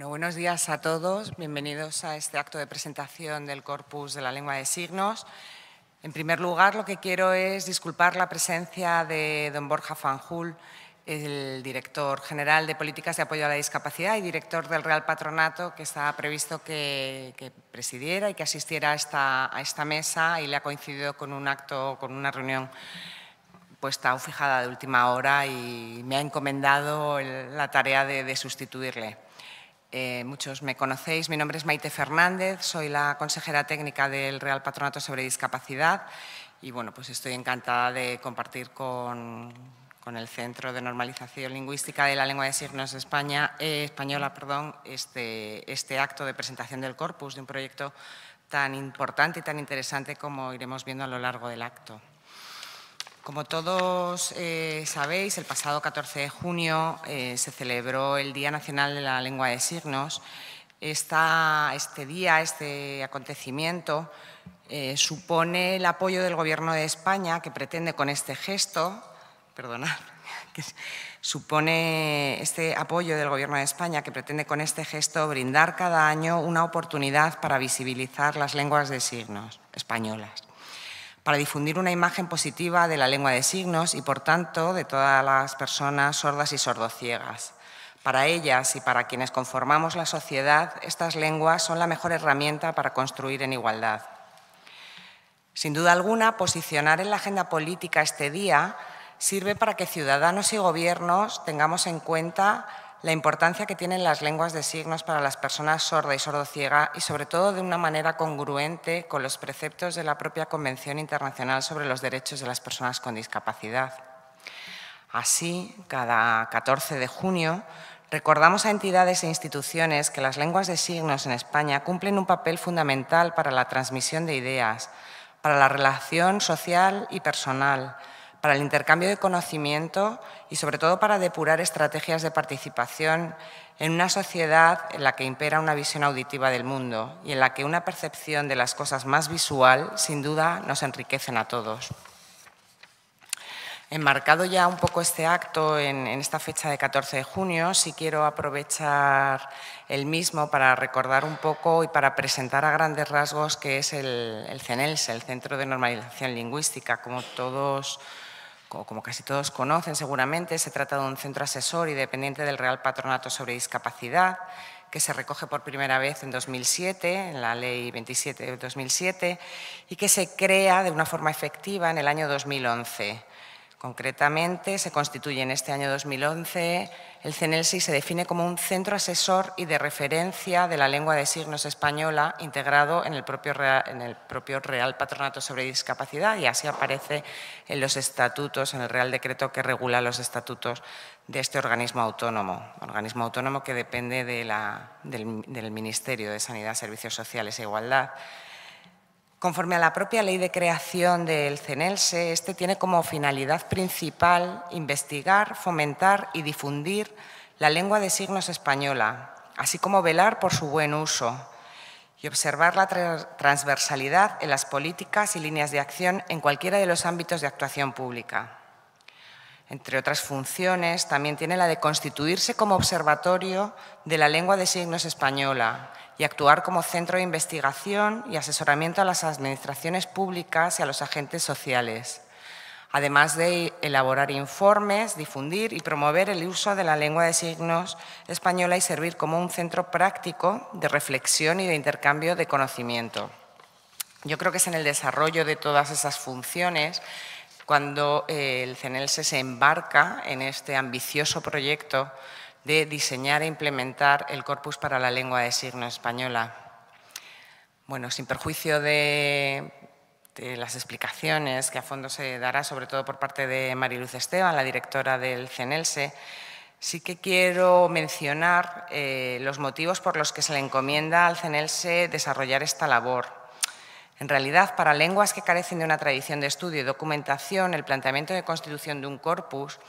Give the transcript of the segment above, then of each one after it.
buenos días a todos. Bienvenidos a este acto de presentación del Corpus de la Lengua de Signos. En primer lugar, lo que quiero es disculpar la presencia de don Borja Fanjul, el director general de Políticas de Apoyo a la Discapacidad y director del Real Patronato, que estaba previsto que, presidiera y que asistiera a esta, mesa y le ha coincidido con un acto, con una reunión puesta o fijada de última hora y me ha encomendado la tarea de sustituirle. Eh, muchos me conocéis. Mi nombre es Maite Fernández, soy la consejera técnica del Real Patronato sobre Discapacidad y bueno, pues estoy encantada de compartir con, el Centro de Normalización Lingüística de la Lengua de Signos España, eh, Española perdón, este, este acto de presentación del corpus de un proyecto tan importante y tan interesante como iremos viendo a lo largo del acto. Como todos eh, sabéis, el pasado 14 de junio eh, se celebró el Día Nacional de la Lengua de Signos. este día, este acontecimiento, eh, supone el apoyo del Gobierno de España que pretende con este gesto, perdonad, que supone este apoyo del Gobierno de España que pretende con este gesto brindar cada año una oportunidad para visibilizar las lenguas de signos españolas para difundir una imagen positiva de la lengua de signos y, por tanto, de todas las personas sordas y sordociegas. Para ellas y para quienes conformamos la sociedad, estas lenguas son la mejor herramienta para construir en igualdad. Sin duda alguna, posicionar en la agenda política este día sirve para que ciudadanos y gobiernos tengamos en cuenta la importancia que tienen las lenguas de signos para las personas sorda y sordociega y sobre todo de una manera congruente con los preceptos de la propia Convención Internacional sobre los Derechos de las Personas con Discapacidad. Así, cada 14 de junio recordamos a entidades e instituciones que las lenguas de signos en España cumplen un papel fundamental para la transmisión de ideas, para la relación social y personal, para el intercambio de conocimiento y sobre todo para depurar estrategias de participación en una sociedad en la que impera una visión auditiva del mundo y en la que una percepción de las cosas más visual, sin duda, nos enriquecen a todos. Enmarcado ya un poco este acto en, esta fecha de 14 de junio, sí quiero aprovechar el mismo para recordar un poco y para presentar a grandes rasgos qué es el, el CENELS, el Centro de Normalización Lingüística. Como todos como casi todos conocen seguramente, se trata de un centro asesor y dependiente del Real Patronato sobre Discapacidad, que se recoge por primera vez en 2007, en la Ley 27 de 2007, y que se crea de una forma efectiva en el año 2011. Concretamente, se constituye en este año 2011 el CENELSI se define como un centro asesor y de referencia de la lengua de signos española integrado en el propio Real, Patronato sobre Discapacidad y así aparece en los estatutos, en el Real Decreto que regula los estatutos de este organismo autónomo, organismo autónomo que depende del Ministerio de Sanidad, Servicios Sociales e Igualdad. Conforme a la propia ley de creación del CENELSE, este tiene como finalidad principal investigar, fomentar y difundir la lengua de signos española, así como velar por su buen uso y observar la transversalidad en las políticas y líneas de acción en cualquiera de los ámbitos de actuación pública. Entre otras funciones, también tiene la de constituirse como observatorio de la lengua de signos española y actuar como centro de investigación y asesoramiento a las administraciones públicas y a los agentes sociales, además de elaborar informes, difundir y promover el uso de la lengua de signos española y servir como un centro práctico de reflexión y de intercambio de conocimiento. Yo creo que es en el desarrollo de todas esas funciones cuando eh, el CENELSE se embarca en este ambicioso proyecto de diseñar e implementar el corpus para la lengua de signo española. Bueno, sin perjuicio de, las explicaciones que a fondo se dará, sobre todo por parte de Mariluz Esteban, la directora del CENELSE, sí que quiero mencionar eh, los motivos por los que se le encomienda al CENELSE desarrollar esta labor. En realidad, para lenguas que carecen de una tradición de estudio y documentación, el planteamiento de constitución de un corpus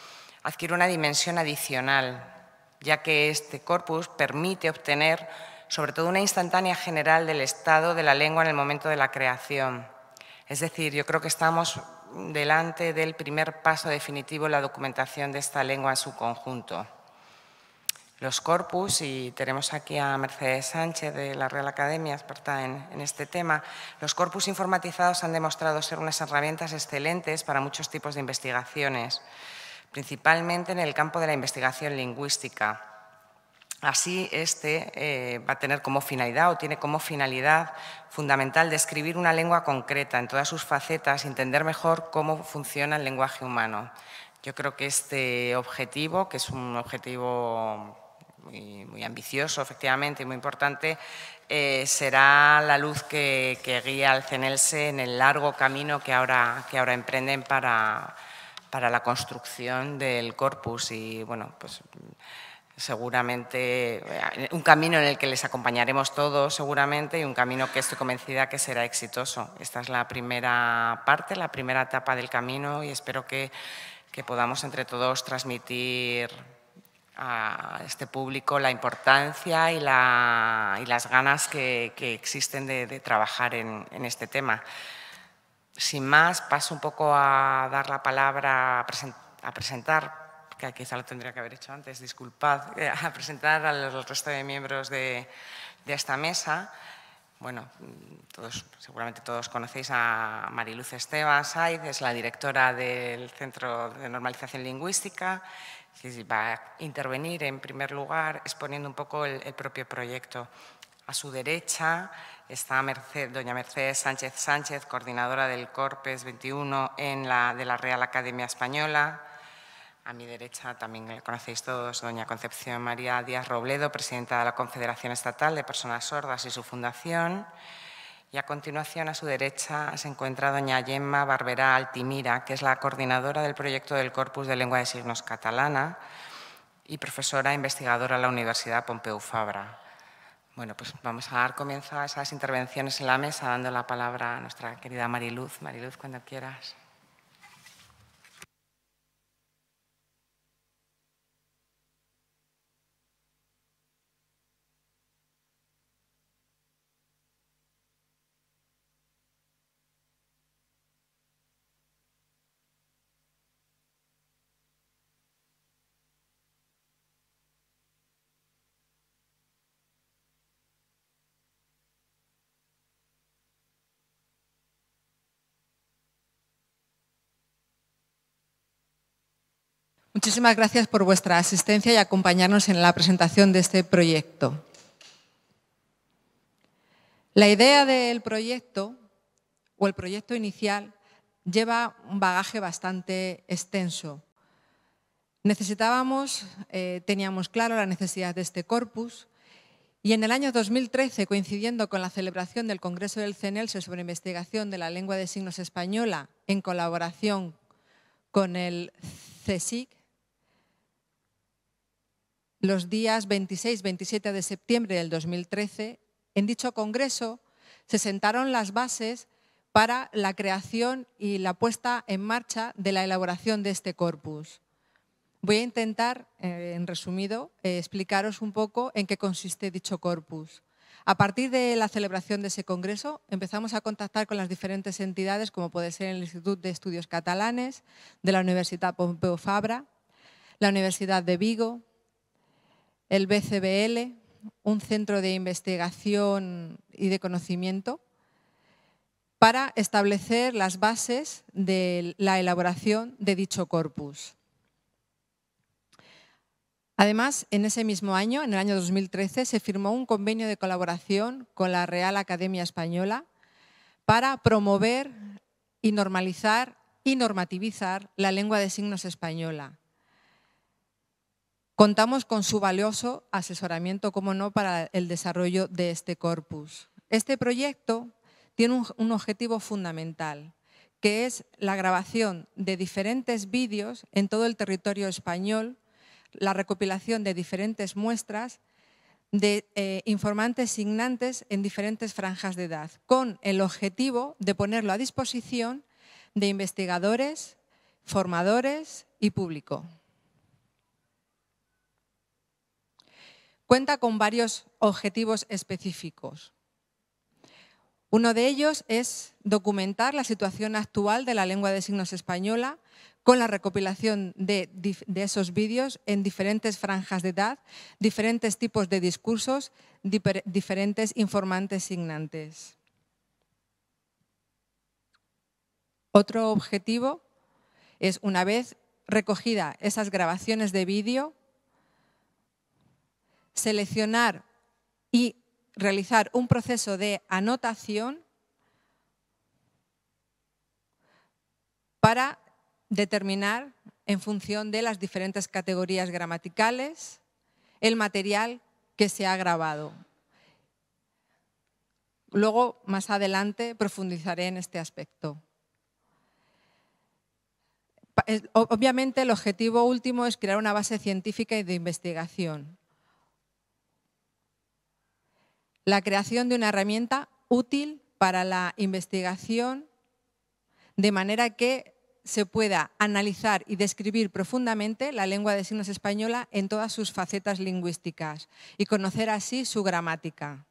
adquiere una dimensión adicional ya que este corpus permite obtener sobre todo una instantánea general del estado de la lengua en el momento de la creación. Es decir, yo creo que estamos delante del primer paso definitivo en la documentación de esta lengua en su conjunto. Los corpus, y tenemos aquí a Mercedes Sánchez de la Real Academia, experta en, en este tema, los corpus informatizados han demostrado ser unas herramientas excelentes para muchos tipos de investigaciones principalmente en el campo de la investigación lingüística. Así, este eh, va a tener como finalidad o tiene como finalidad fundamental describir una lengua concreta en todas sus facetas y entender mejor cómo funciona el lenguaje humano. Yo creo que este objetivo, que es un objetivo muy, ambicioso, efectivamente, y muy importante, eh, será la luz que, que, guía al CENELSE en el largo camino que ahora, que ahora emprenden para, para la construcción del corpus y, bueno, pues seguramente eh, un camino en el que les acompañaremos todos seguramente y un camino que estoy convencida que será exitoso. Esta es la primera parte, la primera etapa del camino y espero que, podamos entre todos transmitir a este público la importancia y, las ganas que, existen de, trabajar en, en este tema sin más, paso un poco a dar la palabra a, presentar, que quizá lo tendría que haber hecho antes, disculpad, eh, a presentar al resto de miembros de, esta mesa. Bueno, seguramente todos conocéis a Mariluz Esteban Saiz, es la directora del Centro de Normalización Lingüística, que va a intervenir en primer lugar exponiendo un poco el propio proyecto. A su derecha está doña Mercedes Sánchez Sánchez, coordinadora del Corpus 21 en la, de la Real Academia Española. A mi derecha también la conocéis todos, doña Concepción María Díaz Robledo, presidenta de la Confederación Estatal de Personas Sordas y su fundación. Y a continuación, a su derecha, se encuentra doña Gemma Barberá Altimira, que es la coordinadora del proyecto del Corpus de Lengua de Signos Catalana y profesora e investigadora en la Universidad Pompeu Fabra. Bueno, pues vamos a dar comienzo a esas intervenciones en la mesa dando la palabra a nuestra querida Mariluz. Mariluz, cuando quieras. Muchísimas gracias por vuestra asistencia y acompañarnos en la presentación de este proyecto. La idea del proyecto, o el proyecto inicial, lleva un bagaje bastante extenso. Necesitábamos, eh, teníamos claro la necesidad de este corpus y en el año 2013, coincidiendo con la celebración del Congreso del CENELSE sobre investigación de la lengua de signos española en colaboración con el CSIC, los días 26-27 de septiembre del 2013, en dicho Congreso se sentaron las bases para la creación y la puesta en marcha de la elaboración de este corpus. Voy a intentar, eh, en resumido, eh, explicaros un poco en qué consiste dicho corpus. A partir de la celebración de ese congreso, empezamos a contactar con las diferentes entidades, como puede ser el Instituto de Estudios Catalanes, de la Universidad Pompeu Fabra, la Universidad de Vigo, el BCBL, un centro de investigación y de conocimiento, para establecer las bases de la elaboración de dicho corpus. Además, en ese mismo año, en el año 2013, se firmó un convenio de colaboración con la Real Academia Española para promover y normalizar y normativizar la lengua de signos española, Contamos con su valioso asesoramiento, como no, para el desarrollo de este corpus. Este proyecto tiene un, objetivo fundamental, que es la grabación de diferentes vídeos en todo el territorio español, la recopilación de diferentes muestras de eh, informantes signantes en diferentes franjas de edad, con el objetivo de ponerlo a disposición de investigadores, formadores y público. Cuenta con varios objetivos específicos. Uno de ellos es documentar la situación actual de la lengua de signos española con la recopilación de, esos vídeos en diferentes franjas de edad, diferentes tipos de discursos, diferentes informantes signantes. Otro objetivo es, una vez recogidas esas grabaciones de vídeo, seleccionar y realizar un proceso de anotación para determinar en función de las diferentes categorías gramaticales el material que se ha grabado. Luego, más adelante, profundizaré en este aspecto. Obviamente, el objetivo último es crear una base científica y de investigación la creación de una herramienta útil para la investigación, de manera que se pueda analizar y describir profundamente la lengua de signos española en todas sus facetas lingüísticas y conocer así su gramática.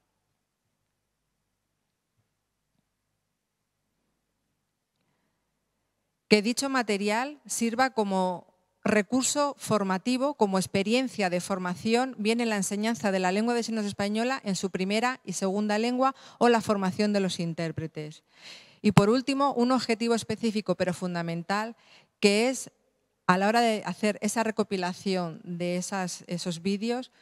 Que dicho material sirva como recurso formativo como experiencia de formación viene la enseñanza de la lengua de signos española en su primera y segunda lengua o la formación de los intérpretes. Y por último, un objetivo específico pero fundamental que es a la hora de hacer esa recopilación de esos vídeos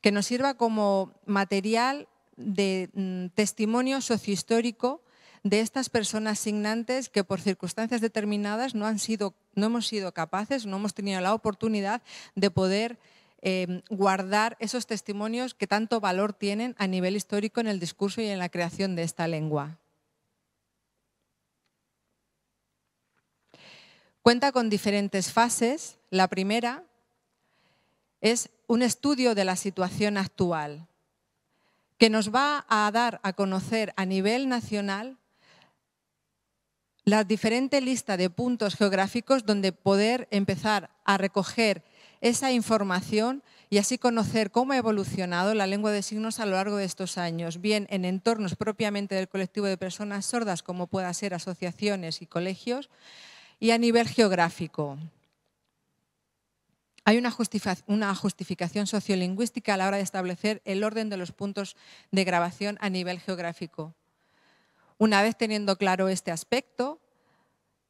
que nos sirva como material de mm, testimonio sociohistórico de estas personas signantes que por circunstancias determinadas no, han sido, no hemos sido capaces, no hemos tenido la oportunidad de poder em, guardar esos testimonios que tanto valor tienen a nivel histórico en el discurso y en la creación de esta lengua. Cuenta con diferentes fases. La primera es un estudio de la situación actual que nos va a dar a conocer a nivel nacional la diferente lista de puntos geográficos donde poder empezar a recoger esa información y así conocer cómo ha evolucionado la lengua de signos a lo largo de estos años, bien en entornos propiamente del colectivo de personas sordas, como pueda ser asociaciones y colegios, y a nivel geográfico. Hay una justificación sociolingüística a la hora de establecer el orden de los puntos de grabación a nivel geográfico. Una vez teniendo claro este aspecto,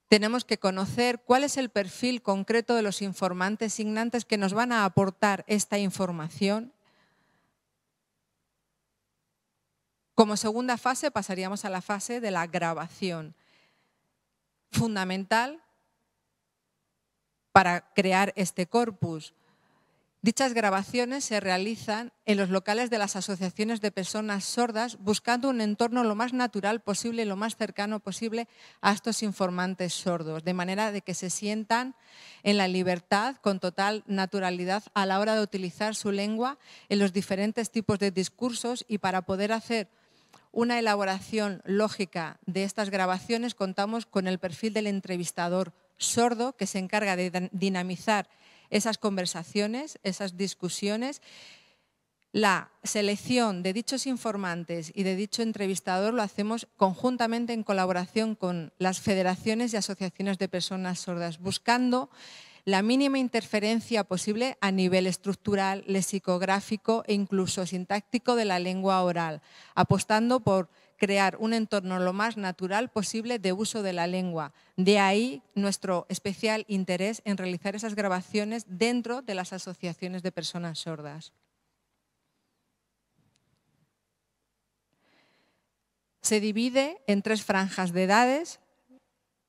tenemos que conocer cuál es el perfil concreto de los informantes signantes que nos van a aportar esta información. Como segunda fase pasaríamos a la fase de la grabación. Fundamental para crear este corpus, Dichas grabaciones se realizan en los locales de las asociaciones de personas sordas buscando un entorno lo más natural posible, lo más cercano posible a estos informantes sordos, de manera de que se sientan en la libertad con total naturalidad a la hora de utilizar su lengua en los diferentes tipos de discursos y para poder hacer una elaboración lógica de estas grabaciones contamos con el perfil del entrevistador sordo que se encarga de dinamizar esas conversaciones, esas discusiones. La selección de dichos informantes y de dicho entrevistador lo hacemos conjuntamente en colaboración con las federaciones y asociaciones de personas sordas, buscando la mínima interferencia posible a nivel estructural, lexicográfico e incluso sintáctico de la lengua oral, apostando por crear un entorno lo más natural posible de uso de la lengua. De ahí nuestro especial interés en realizar esas grabaciones dentro de las asociaciones de personas sordas. Se divide en tres franjas de edades,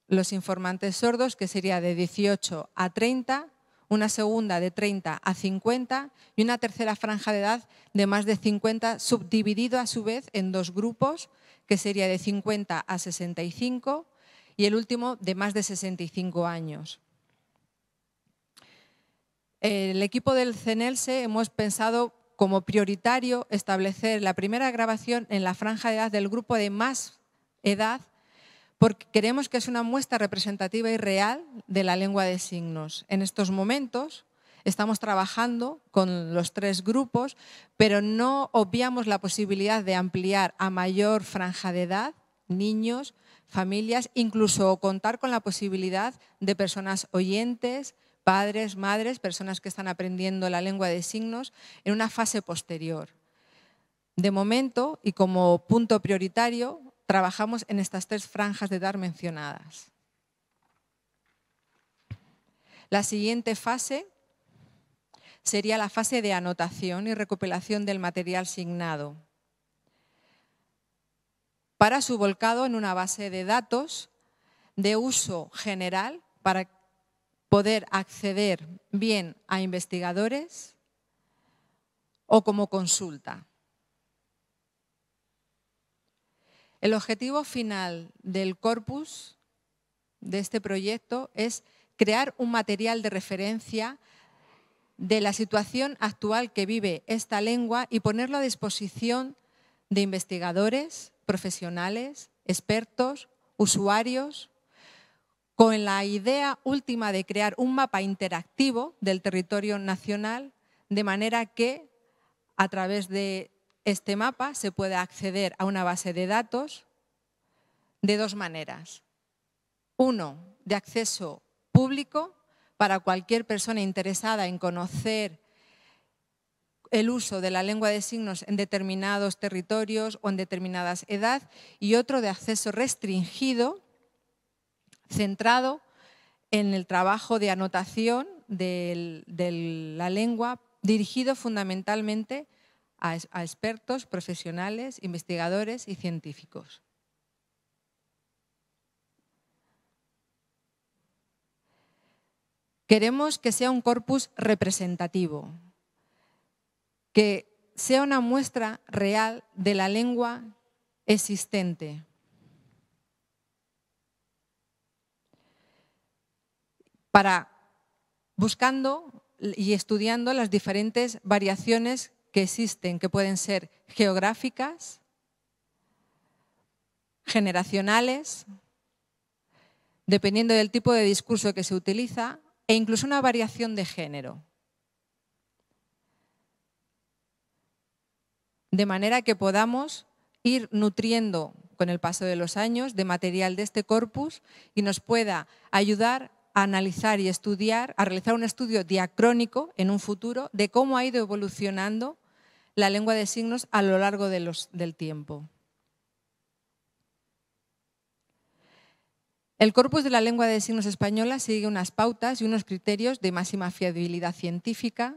los informantes sordos, que sería de 18 a 30, una segunda de 30 a 50 y una tercera franja de edad de más de 50, subdividido a su vez en dos grupos que sería de 50 a 65 y el último de más de 65 años. El equipo del CENELSE hemos pensado como prioritario establecer la primera grabación en la franja de edad del grupo de más edad porque queremos que es una muestra representativa y real de la lengua de signos. En estos momentos, Estamos trabajando con los tres grupos, pero no obviamos la posibilidad de ampliar a mayor franja de edad, niños, familias, incluso contar con la posibilidad de personas oyentes, padres, madres, personas que están aprendiendo la lengua de signos en una fase posterior. De momento, y como punto prioritario, trabajamos en estas tres franjas de edad mencionadas. La siguiente fase sería la fase de anotación y recopilación del material asignado para su volcado en una base de datos de uso general para poder acceder bien a investigadores o como consulta. El objetivo final del corpus de este proyecto es crear un material de referencia de la situación actual que vive esta lengua y ponerlo a disposición de investigadores, profesionales, expertos, usuarios, con la idea última de crear un mapa interactivo del territorio nacional, de manera que a través de este mapa se pueda acceder a una base de datos de dos maneras. Uno, de acceso público para cualquier persona interesada en conocer el uso de la lengua de signos en determinados territorios o en determinadas edades y otro de acceso restringido centrado en el trabajo de anotación de la lengua dirigido fundamentalmente a expertos, profesionales, investigadores y científicos. Queremos que sea un corpus representativo, que sea una muestra real de la lengua existente. Para buscando y estudiando las diferentes variaciones que existen, que pueden ser geográficas, generacionales, dependiendo del tipo de discurso que se utiliza, e incluso una variación de género. De manera que podamos ir nutriendo con el paso de los años de material de este corpus y nos pueda ayudar a analizar y estudiar, a realizar un estudio diacrónico en un futuro de cómo ha ido evolucionando la lengua de signos a lo largo del tiempo. El corpus de la lengua de signos española sigue unas pautas y unos criterios de máxima fiabilidad científica,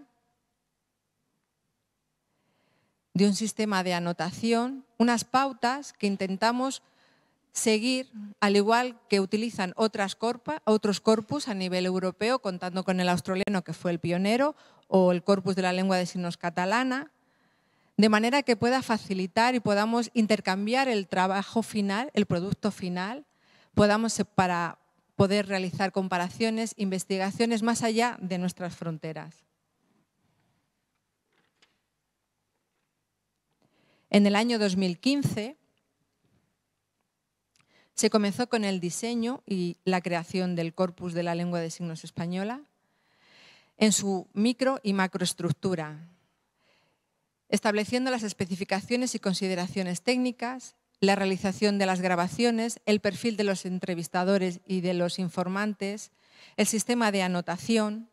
de un sistema de anotación, unas pautas que intentamos seguir, al igual que utilizan otros corpus a nivel europeo, contando con el australiano que fue el pionero, o el corpus de la lengua de signos catalana, de manera que pueda facilitar y podamos intercambiar el trabajo final, el producto final, podamos para poder realizar comparaciones, investigaciones más allá de nuestras fronteras. En el año 2015 se comenzó con el diseño y la creación del corpus de la lengua de signos española en su micro y macroestructura, estableciendo las especificaciones y consideraciones técnicas, la realización de las grabaciones, el perfil de los entrevistadores y de los informantes, el sistema de anotación,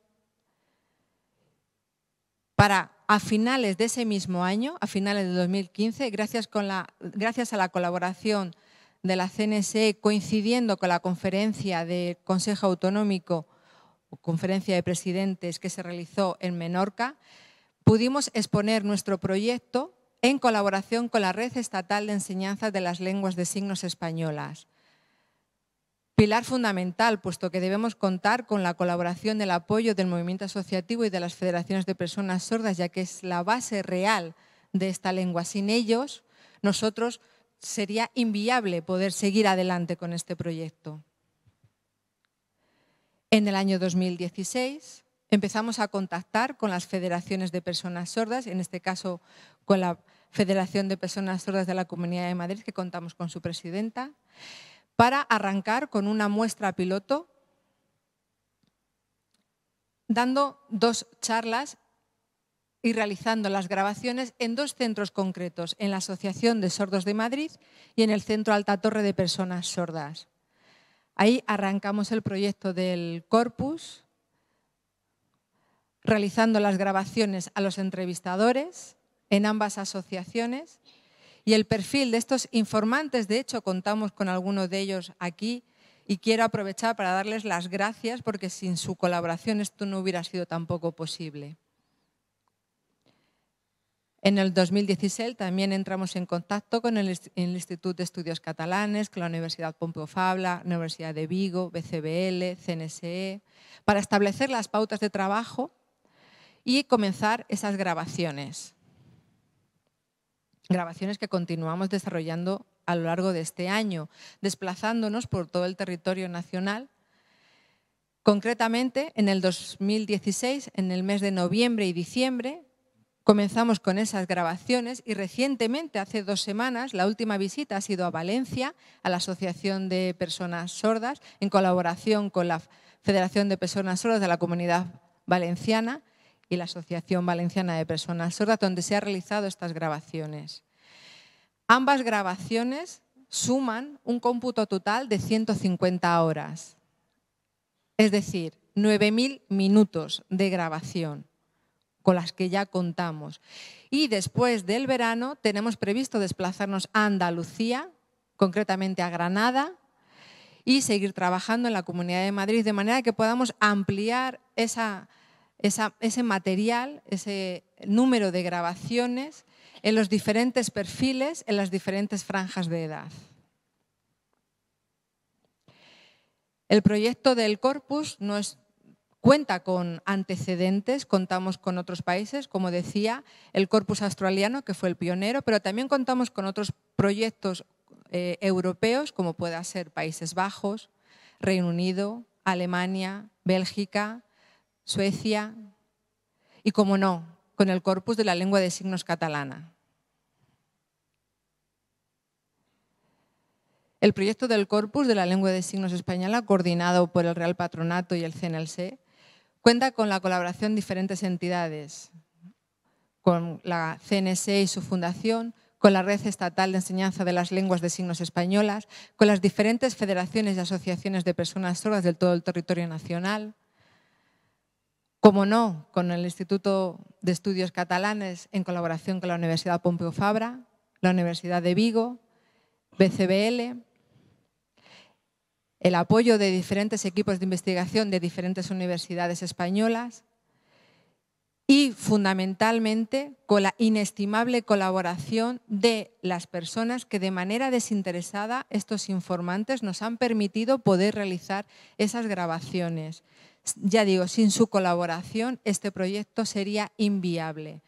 para a finales de ese mismo año, a finales de 2015, gracias, con la, gracias a la colaboración de la CNSE coincidiendo con la conferencia de Consejo Autonómico conferencia de presidentes que se realizó en Menorca, pudimos exponer nuestro proyecto en colaboración con la Red Estatal de Enseñanza de las Lenguas de Signos Españolas. Pilar fundamental, puesto que debemos contar con la colaboración el apoyo del movimiento asociativo y de las federaciones de personas sordas, ya que es la base real de esta lengua. Sin ellos, nosotros sería inviable poder seguir adelante con este proyecto. En el año 2016 empezamos a contactar con las federaciones de personas sordas, en este caso con la Federación de Personas Sordas de la Comunidad de Madrid, que contamos con su presidenta, para arrancar con una muestra piloto dando dos charlas y realizando las grabaciones en dos centros concretos, en la Asociación de Sordos de Madrid y en el Centro Alta Torre de Personas Sordas. Ahí arrancamos el proyecto del corpus, realizando las grabaciones a los entrevistadores en ambas asociaciones y el perfil de estos informantes, de hecho contamos con algunos de ellos aquí y quiero aprovechar para darles las gracias porque sin su colaboración esto no hubiera sido tampoco posible. En el 2016 también entramos en contacto con el, Instituto de Estudios Catalanes, con la Universidad Pompeu Fabla, Universidad de Vigo, BCBL, CNSE, para establecer las pautas de trabajo y comenzar esas grabaciones grabaciones que continuamos desarrollando a lo largo de este año, desplazándonos por todo el territorio nacional. Concretamente, en el 2016, en el mes de noviembre y diciembre, comenzamos con esas grabaciones y recientemente, hace dos semanas, la última visita ha sido a Valencia, a la Asociación de Personas Sordas, en colaboración con la Federación de Personas Sordas de la Comunidad Valenciana, y la Asociación Valenciana de Personas Sordas, donde se han realizado estas grabaciones. Ambas grabaciones suman un cómputo total de 150 horas, es decir, 9.000 minutos de grabación con las que ya contamos. Y después del verano tenemos previsto desplazarnos a Andalucía, concretamente a Granada, y seguir trabajando en la Comunidad de Madrid, de manera que podamos ampliar esa ese material, ese número de grabaciones en los diferentes perfiles, en las diferentes franjas de edad. El proyecto del corpus cuenta con antecedentes, contamos con otros países, como decía, el corpus australiano, que fue el pionero, pero también contamos con otros proyectos eh, europeos, como pueda ser Países Bajos, Reino Unido, Alemania, Bélgica, Suecia y, como no, con el corpus de la lengua de signos catalana. El proyecto del corpus de la lengua de signos española, coordinado por el Real Patronato y el CNLC, cuenta con la colaboración de diferentes entidades, con la CNSE y su fundación, con la Red Estatal de Enseñanza de las Lenguas de Signos Españolas, con las diferentes federaciones y asociaciones de personas sordas de todo el territorio nacional, como no, con el Instituto de Estudios Catalanes en colaboración con la Universidad Pompeu Fabra, la Universidad de Vigo, BCBL, el apoyo de diferentes equipos de investigación de diferentes universidades españolas y fundamentalmente con la inestimable colaboración de las personas que de manera desinteresada estos informantes nos han permitido poder realizar esas grabaciones. Ya digo, sin su colaboración este proyecto sería inviable.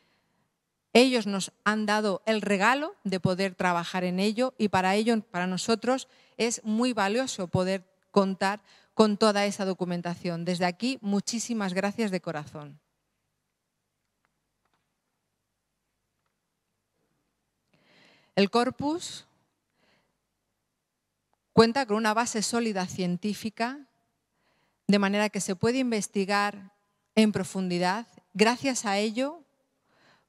Ellos nos han dado el regalo de poder trabajar en ello y para ellos, para nosotros, es muy valioso poder contar con toda esa documentación. Desde aquí, muchísimas gracias de corazón. El corpus cuenta con una base sólida científica de manera que se puede investigar en profundidad. Gracias a ello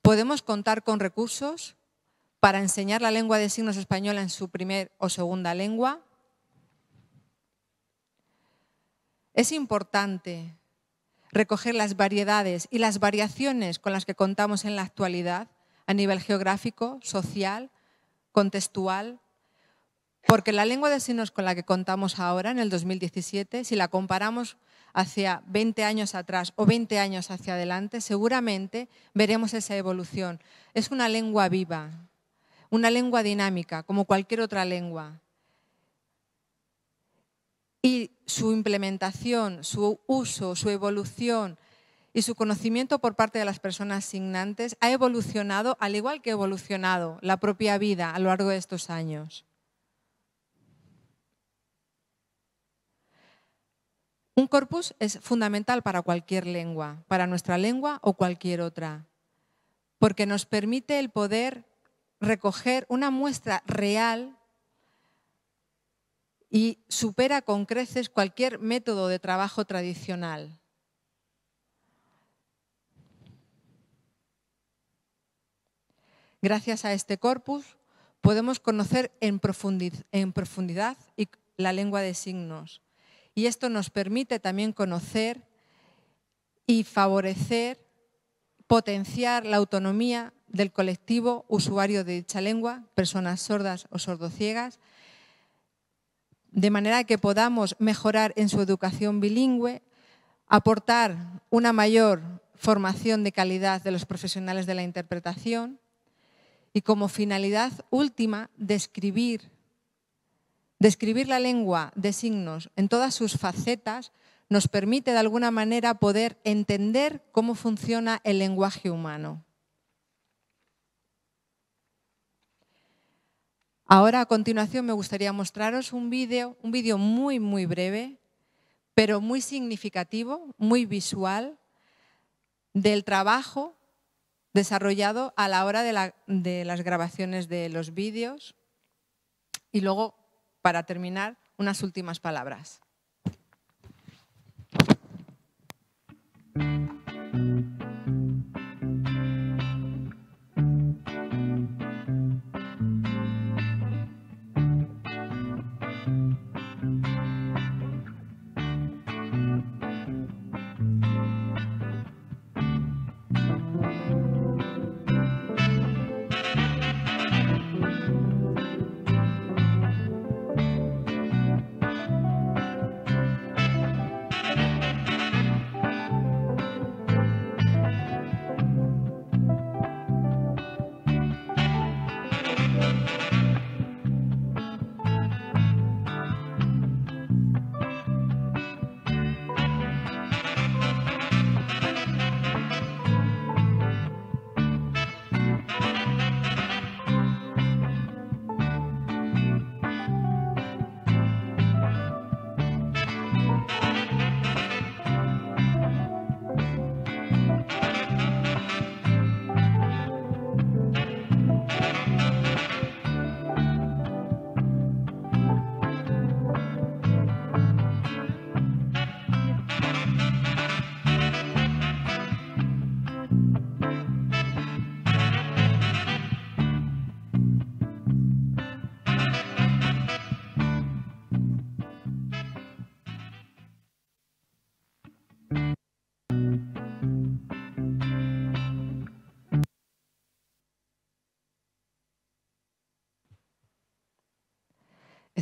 podemos contar con recursos para enseñar la lengua de signos española en su primer o segunda lengua. Es importante recoger las variedades y las variaciones con las que contamos en la actualidad a nivel geográfico, social, contextual, porque la lengua de signos con la que contamos ahora, en el 2017, si la comparamos hacia 20 años atrás o 20 años hacia adelante, seguramente veremos esa evolución. Es una lengua viva, una lengua dinámica, como cualquier otra lengua. Y su implementación, su uso, su evolución y su conocimiento por parte de las personas signantes ha evolucionado al igual que ha evolucionado la propia vida a lo largo de estos años. Un corpus es fundamental para cualquier lengua, para nuestra lengua o cualquier otra, porque nos permite el poder recoger una muestra real y supera con creces cualquier método de trabajo tradicional. Gracias a este corpus podemos conocer en, profundidad la lengua de signos y esto nos permite también conocer y favorecer, potenciar la autonomía del colectivo usuario de dicha lengua, personas sordas o sordociegas, de manera que podamos mejorar en su educación bilingüe, aportar una mayor formación de calidad de los profesionales de la interpretación y como finalidad última describir Describir la lengua de signos en todas sus facetas nos permite de alguna manera poder entender cómo funciona el lenguaje humano. Ahora a continuación me gustaría mostraros un vídeo, un vídeo muy muy breve, pero muy significativo, muy visual, del trabajo desarrollado a la hora de, de las grabaciones de los vídeos y luego para terminar, unas últimas palabras.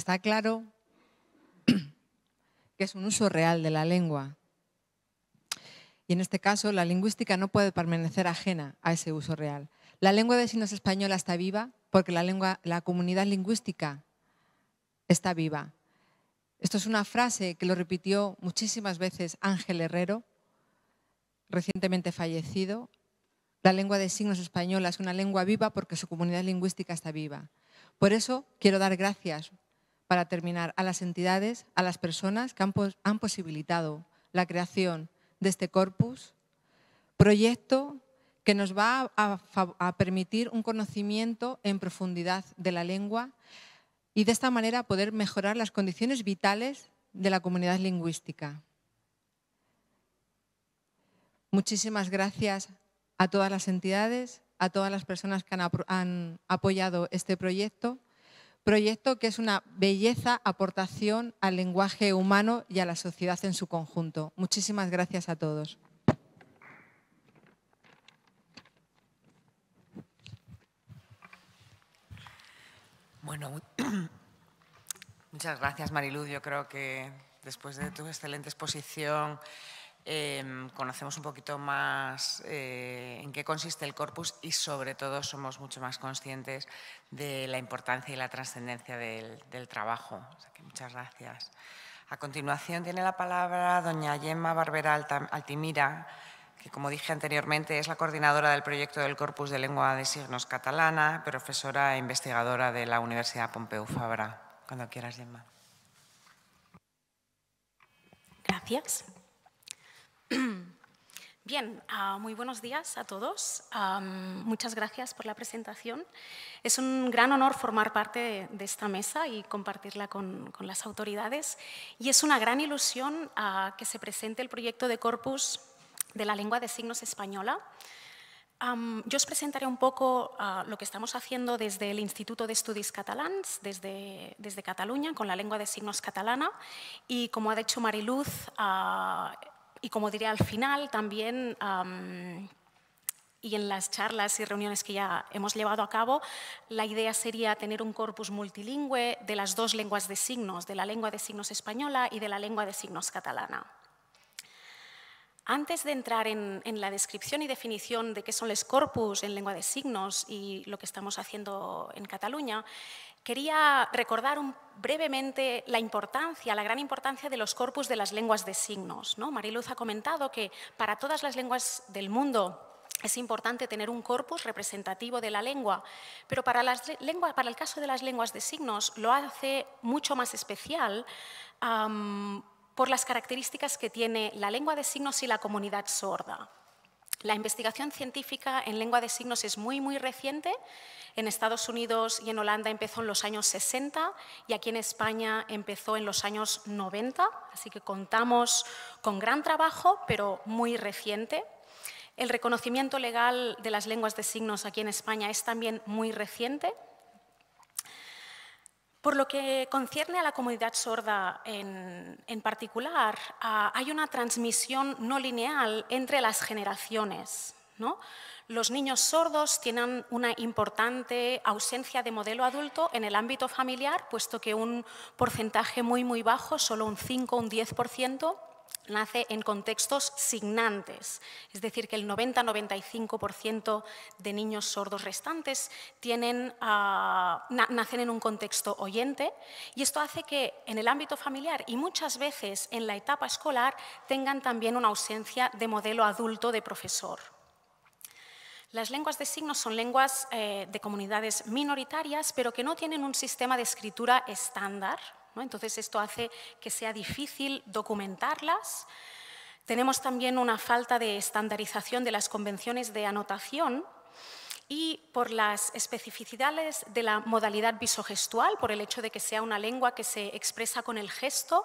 Está claro que es un uso real de la lengua. Y en este caso, la lingüística no puede permanecer ajena a ese uso real. La lengua de signos española está viva porque la, lengua, la comunidad lingüística está viva. Esto es una frase que lo repitió muchísimas veces Ángel Herrero, recientemente fallecido. La lengua de signos española es una lengua viva porque su comunidad lingüística está viva. Por eso quiero dar gracias para terminar, a las entidades, a las personas que han, posibilitado la creación de este corpus, proyecto que nos va a, permitir un conocimiento en profundidad de la lengua y de esta manera poder mejorar las condiciones vitales de la comunidad lingüística. Muchísimas gracias a todas las entidades, a todas las personas que han apoyado este proyecto proyecto que es una belleza aportación al lenguaje humano y a la sociedad en su conjunto. Muchísimas gracias a todos. Bueno, muchas gracias Mariluz. Yo creo que después de tu excelente exposición Em, conocemos un poquito más eh, en qué consiste el corpus y sobre todo somos mucho más conscientes de la importancia y la trascendencia del, trabajo. muchas gracias. A continuación tiene la palabra doña Gemma Barbera Altimira, que como dije anteriormente es la coordinadora del proyecto del Corpus de Lengua de Signos Catalana, profesora e investigadora de la Universidad Pompeu Fabra. Cuando quieras, Gemma. Gracias. Bien, ah, muy buenos días a todos. muchas gracias por la presentación. Es un gran honor formar parte de, esta mesa y compartirla con, las autoridades. Y es una gran ilusión ah, que se presente el proyecto de corpus de la lengua de signos española. yo os presentaré un poco ah, lo que estamos haciendo desde el Instituto de Estudios Catalans, desde, desde Cataluña, con la lengua de signos catalana. Y como ha dicho Mariluz, y como diré al final, también, y en las charlas y reuniones que ya hemos llevado a cabo, la idea sería tener un corpus multilingüe de las dos lenguas de signos, de la lengua de signos española y de la lengua de signos catalana. Antes de entrar en, la descripción y definición de qué son los corpus en lengua de signos y lo que estamos haciendo en Cataluña, Quería recordar brevemente la importancia, la gran importancia de los corpus de las lenguas de signos. ¿no? Mariluz ha comentado que para todas las lenguas del mundo es importante tener un corpus representativo de la lengua, pero para, las para el caso de las lenguas de signos lo hace mucho más especial por las características que tiene la lengua de signos y la comunidad sorda. La investigación científica en lengua de signos es muy, muy reciente. En Estados Unidos y en Holanda empezó en los años 60 y aquí en España empezó en los años 90. Así que contamos con gran trabajo, pero muy reciente. El reconocimiento legal de las lenguas de signos aquí en España es también muy reciente. Por lo que concierne a la comunidad sorda en, particular, ah, hay una transmisión no lineal entre las generaciones. ¿no? Los niños sordos tienen una importante ausencia de modelo adulto en el ámbito familiar, puesto que un porcentaje muy, muy bajo, solo un 5 o un 10%, nace en contextos signantes, es decir, que el 90-95% de niños sordos restantes tienen, ah, nacen en un contexto oyente y esto hace que en el ámbito familiar y muchas veces en la etapa escolar tengan también una ausencia de modelo adulto de profesor. Las lenguas de signos son lenguas eh, de comunidades minoritarias, pero que no tienen un sistema de escritura estándar entonces esto hace que sea difícil documentarlas. Tenemos también una falta de estandarización de las convenciones de anotación y por las especificidades de la modalidad visogestual, por el hecho de que sea una lengua que se expresa con el gesto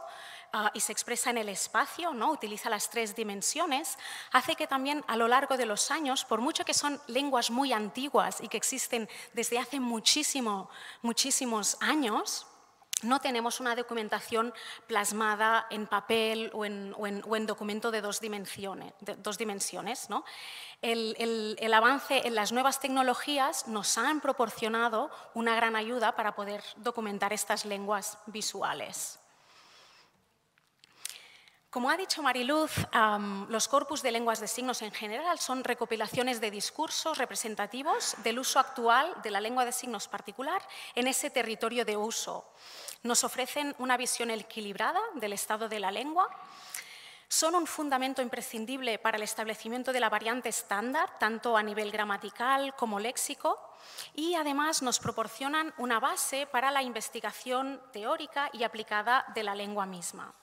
ah, y se expresa en el espacio, ¿no? utiliza las tres dimensiones, hace que también a lo largo de los años, por mucho que son lenguas muy antiguas y que existen desde hace muchísimo, muchísimos años, no tenemos una documentación plasmada en papel o en, documento de dos dimensiones. el, avance en las nuevas tecnologías nos han proporcionado una gran ayuda para poder documentar estas lenguas visuales. Como ha dicho Mariluz, los corpus de lenguas de signos en general son recopilaciones de discursos representativos del uso actual de la lengua de signos particular en ese territorio de uso. Nos ofrecen una visión equilibrada del estado de la lengua, son un fundamento imprescindible para el establecimiento de la variante estándar, tanto a nivel gramatical como léxico, y además nos proporcionan una base para la investigación teórica y aplicada de la lengua misma.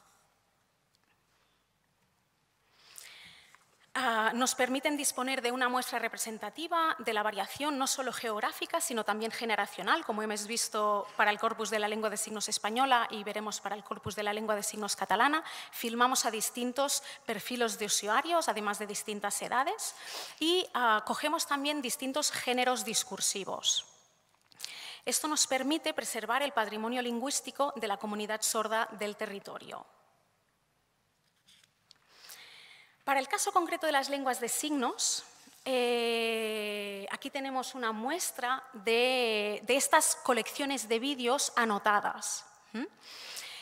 Ah, nos permiten disponer de una muestra representativa de la variación no solo geográfica, sino también generacional, como hemos visto para el corpus de la lengua de signos española y veremos para el corpus de la lengua de signos catalana. Filmamos a distintos perfiles de usuarios, además de distintas edades, y ah, cogemos también distintos géneros discursivos. Esto nos permite preservar el patrimonio lingüístico de la comunidad sorda del territorio. Para el caso concreto de las lenguas de signos, eh, aquí tenemos una muestra de, estas colecciones de vídeos anotadas. ¿Mm?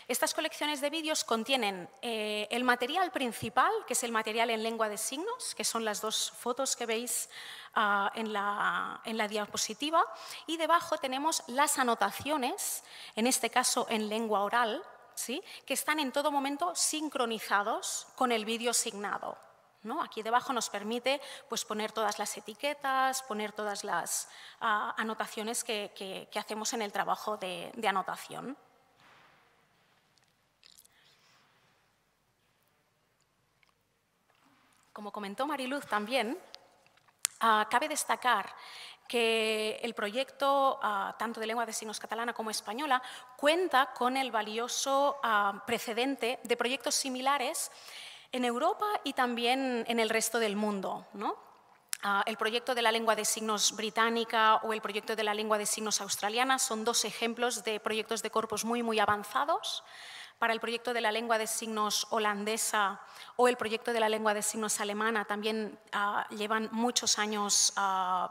Estas colecciones de vídeos contienen eh, el material principal, que es el material en lengua de signos, que son las dos fotos que veis ah, en, la, diapositiva, y debajo tenemos las anotaciones, en este caso en lengua oral, que están en todo momento sincronizados con el vídeo asignado. Aquí debajo nos permite pues, poner todas las etiquetas, poner todas las ah, anotaciones que, hacemos en el trabajo de, anotación. Como comentó Mariluz también, ah, cabe destacar que el proyecto, ah, tanto de lengua de signos catalana como española, cuenta con el valioso ah, precedente de proyectos similares en Europa y también en el resto del mundo. Ah, el proyecto de la lengua de signos británica o el proyecto de la lengua de signos australiana son dos ejemplos de proyectos de corpus muy, muy avanzados para el proyecto de la lengua de signos holandesa o el proyecto de la lengua de signos alemana también ah, llevan muchos años ah,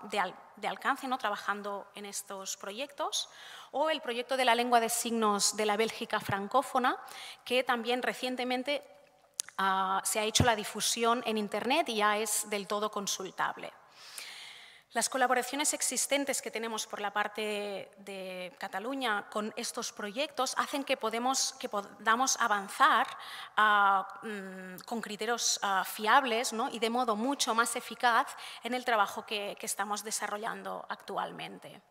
de, alcance ¿no? trabajando en estos proyectos, o el proyecto de la lengua de signos de la Bélgica francófona, que también recientemente ah, se ha hecho la difusión en Internet y ya es del todo consultable. Las colaboraciones existentes que tenemos por la parte de Cataluña con estos proyectos hacen que, podamos avanzar ah, mm, con criterios ah, fiables y de modo mucho más eficaz en el trabajo que, estamos desarrollando actualmente.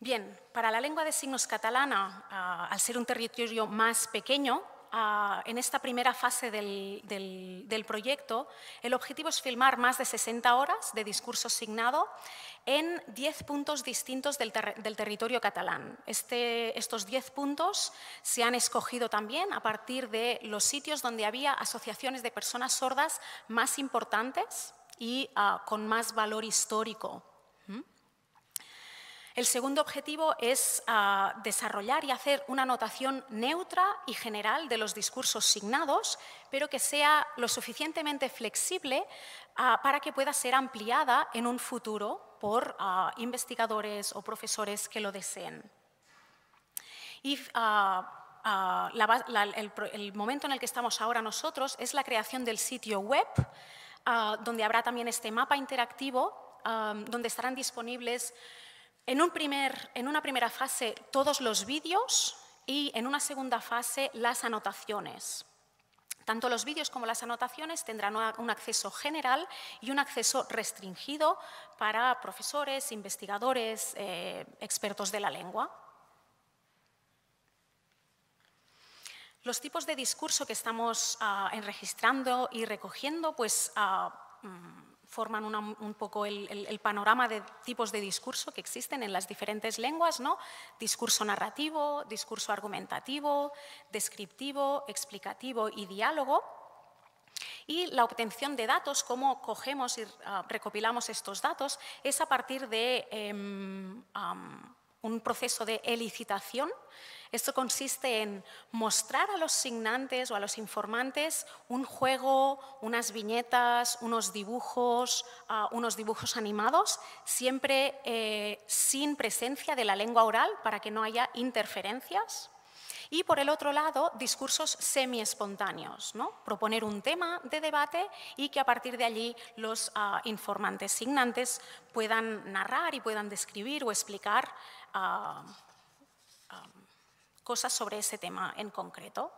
Bien, para la lengua de signos catalana, ah, al ser un territorio más pequeño, en esta primera fase del, proyecto, el objetivo es filmar más de 60 horas de discurso signado en 10 puntos distintos del, territorio catalán. Este, estos 10 puntos se han escogido también a partir de los sitios donde había asociaciones de personas sordas más importantes y ah, con más valor histórico el segundo objetivo es ah, desarrollar y hacer una notación neutra y general de los discursos signados, pero que sea lo suficientemente flexible ah, para que pueda ser ampliada en un futuro por ah, investigadores o profesores que lo deseen. Y el, momento en el que estamos ahora nosotros es la creación del sitio web, donde habrá también este mapa interactivo, donde estarán disponibles en, un primer, en una primera fase, todos los vídeos y en una segunda fase, las anotaciones. Tanto los vídeos como las anotaciones tendrán un acceso general y un acceso restringido para profesores, investigadores, eh, expertos de la lengua. Los tipos de discurso que estamos ah, enregistrando y recogiendo, pues ah, mm, forman un poco el, panorama de tipos de discurso que existen en las diferentes lenguas, ¿no? Discurso narrativo, discurso argumentativo, descriptivo, explicativo y diálogo. Y la obtención de datos, cómo cogemos y ah, recopilamos estos datos, es a partir de em, un proceso de elicitación esto consiste en mostrar a los signantes o a los informantes un juego, unas viñetas, unos dibujos, ah, unos dibujos animados, siempre eh, sin presencia de la lengua oral para que no haya interferencias. Y por el otro lado, discursos semi-espontáneos, proponer un tema de debate y que a partir de allí los ah, informantes signantes puedan narrar y puedan describir o explicar ah, cosas sobre ese tema en concreto.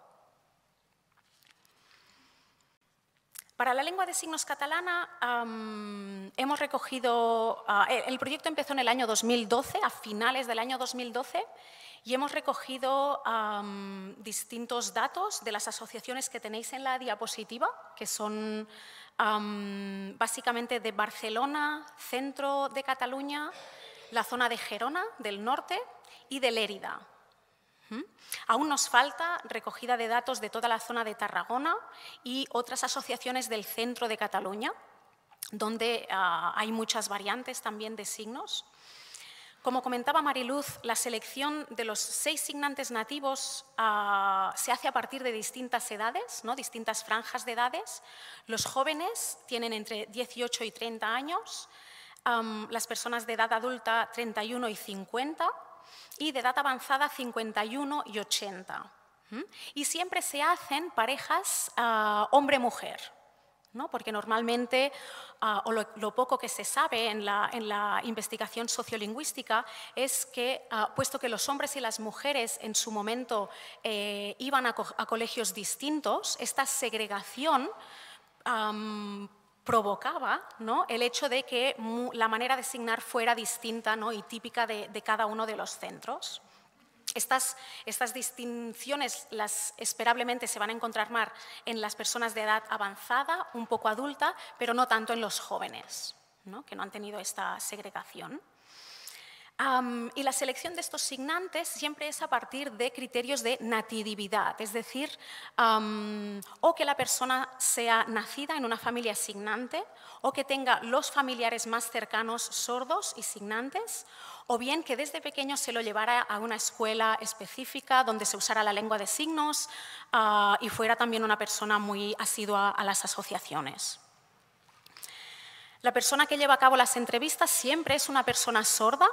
Para la lengua de signos catalana hemos recogido, ah, eh, el, proyecto empezó en el año 2012, a finales del año 2012, y hemos recogido distintos datos de las asociaciones que tenéis en la diapositiva, que son básicamente de Barcelona, centro de Cataluña, la zona de Gerona, del norte, y de Lérida, Aún nos falta recogida de datos de toda la zona de Tarragona y otras asociaciones del centro de Cataluña, donde ah, hay muchas variantes también de signos. Como comentaba Mariluz, la selección de los seis signantes nativos ah, se hace a partir de distintas edades, ¿no? distintas franjas de edades. Los jóvenes tienen entre 18 y 30 años, las personas de edad adulta 31 y 50 y de edad avanzada 51 y 80. ¿Mm? Y siempre se hacen parejas ah, hombre-mujer. Porque normalmente, ah, o lo, poco que se sabe en la, en la investigación sociolingüística, es que, ah, puesto que los hombres y las mujeres en su momento eh, iban a, colegios distintos, esta segregación provocaba ¿no? el hecho de que la manera de asignar fuera distinta ¿no? y típica de, cada uno de los centros. Estas, estas, distinciones las esperablemente se van a encontrar más en las personas de edad avanzada, un poco adulta, pero no tanto en los jóvenes, que no han tenido esta segregación y la selección de estos signantes siempre es a partir de criterios de natividad, es decir, o que la persona sea nacida en una familia signante, o que tenga los familiares más cercanos sordos y signantes, o bien que desde pequeño se lo llevara a una escuela específica donde se usara la lengua de signos ah, y fuera también una persona muy asidua a las asociaciones. La persona que lleva a cabo las entrevistas siempre es una persona sorda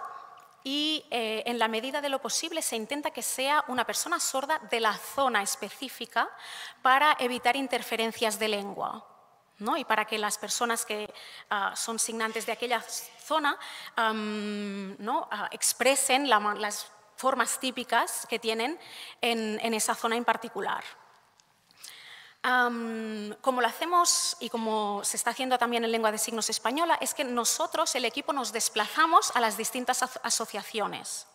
y eh, en la medida de lo posible se intenta que sea una persona sorda de la zona específica para evitar interferencias de lengua. ¿no? Y para que las personas que ah, son signantes de aquella zona ¿no? Ah, expresen las formas típicas que tienen en esa zona en particular como lo hacemos y como se está haciendo también en lengua de signos española, es que nosotros, el equipo, nos desplazamos a las distintas asociaciones.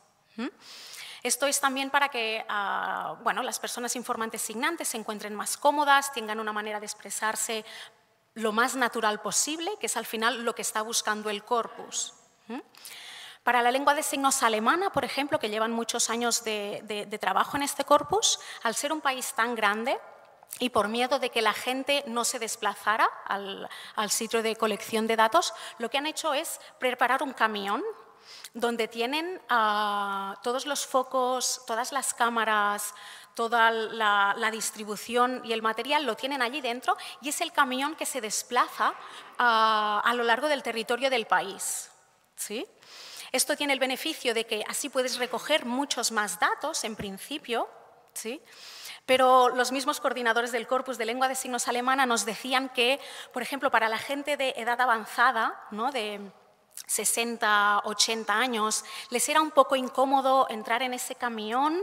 Esto es también para que ah, bueno, las personas informantes signantes se encuentren más cómodas, tengan una manera de expresarse lo más natural posible, que es al final lo que está buscando el corpus. Para la lengua de signos alemana, por ejemplo, que llevan muchos años de trabajo en este corpus, al ser un país tan grande, y por miedo de que la gente no se desplazara al, sitio de colección de datos, lo que han hecho es preparar un camión donde tienen ah, todos los focos, todas las cámaras, toda la, distribución y el material lo tienen allí dentro y es el camión que se desplaza ah, a lo largo del territorio del país. ¿sí? Esto tiene el beneficio de que así puedes recoger muchos más datos en principio. ¿sí? pero los mismos coordinadores del corpus de lengua de signos alemana nos decían que, por ejemplo, para la gente de edad avanzada, de 60, 80 años, les era un poco incómodo entrar en ese camión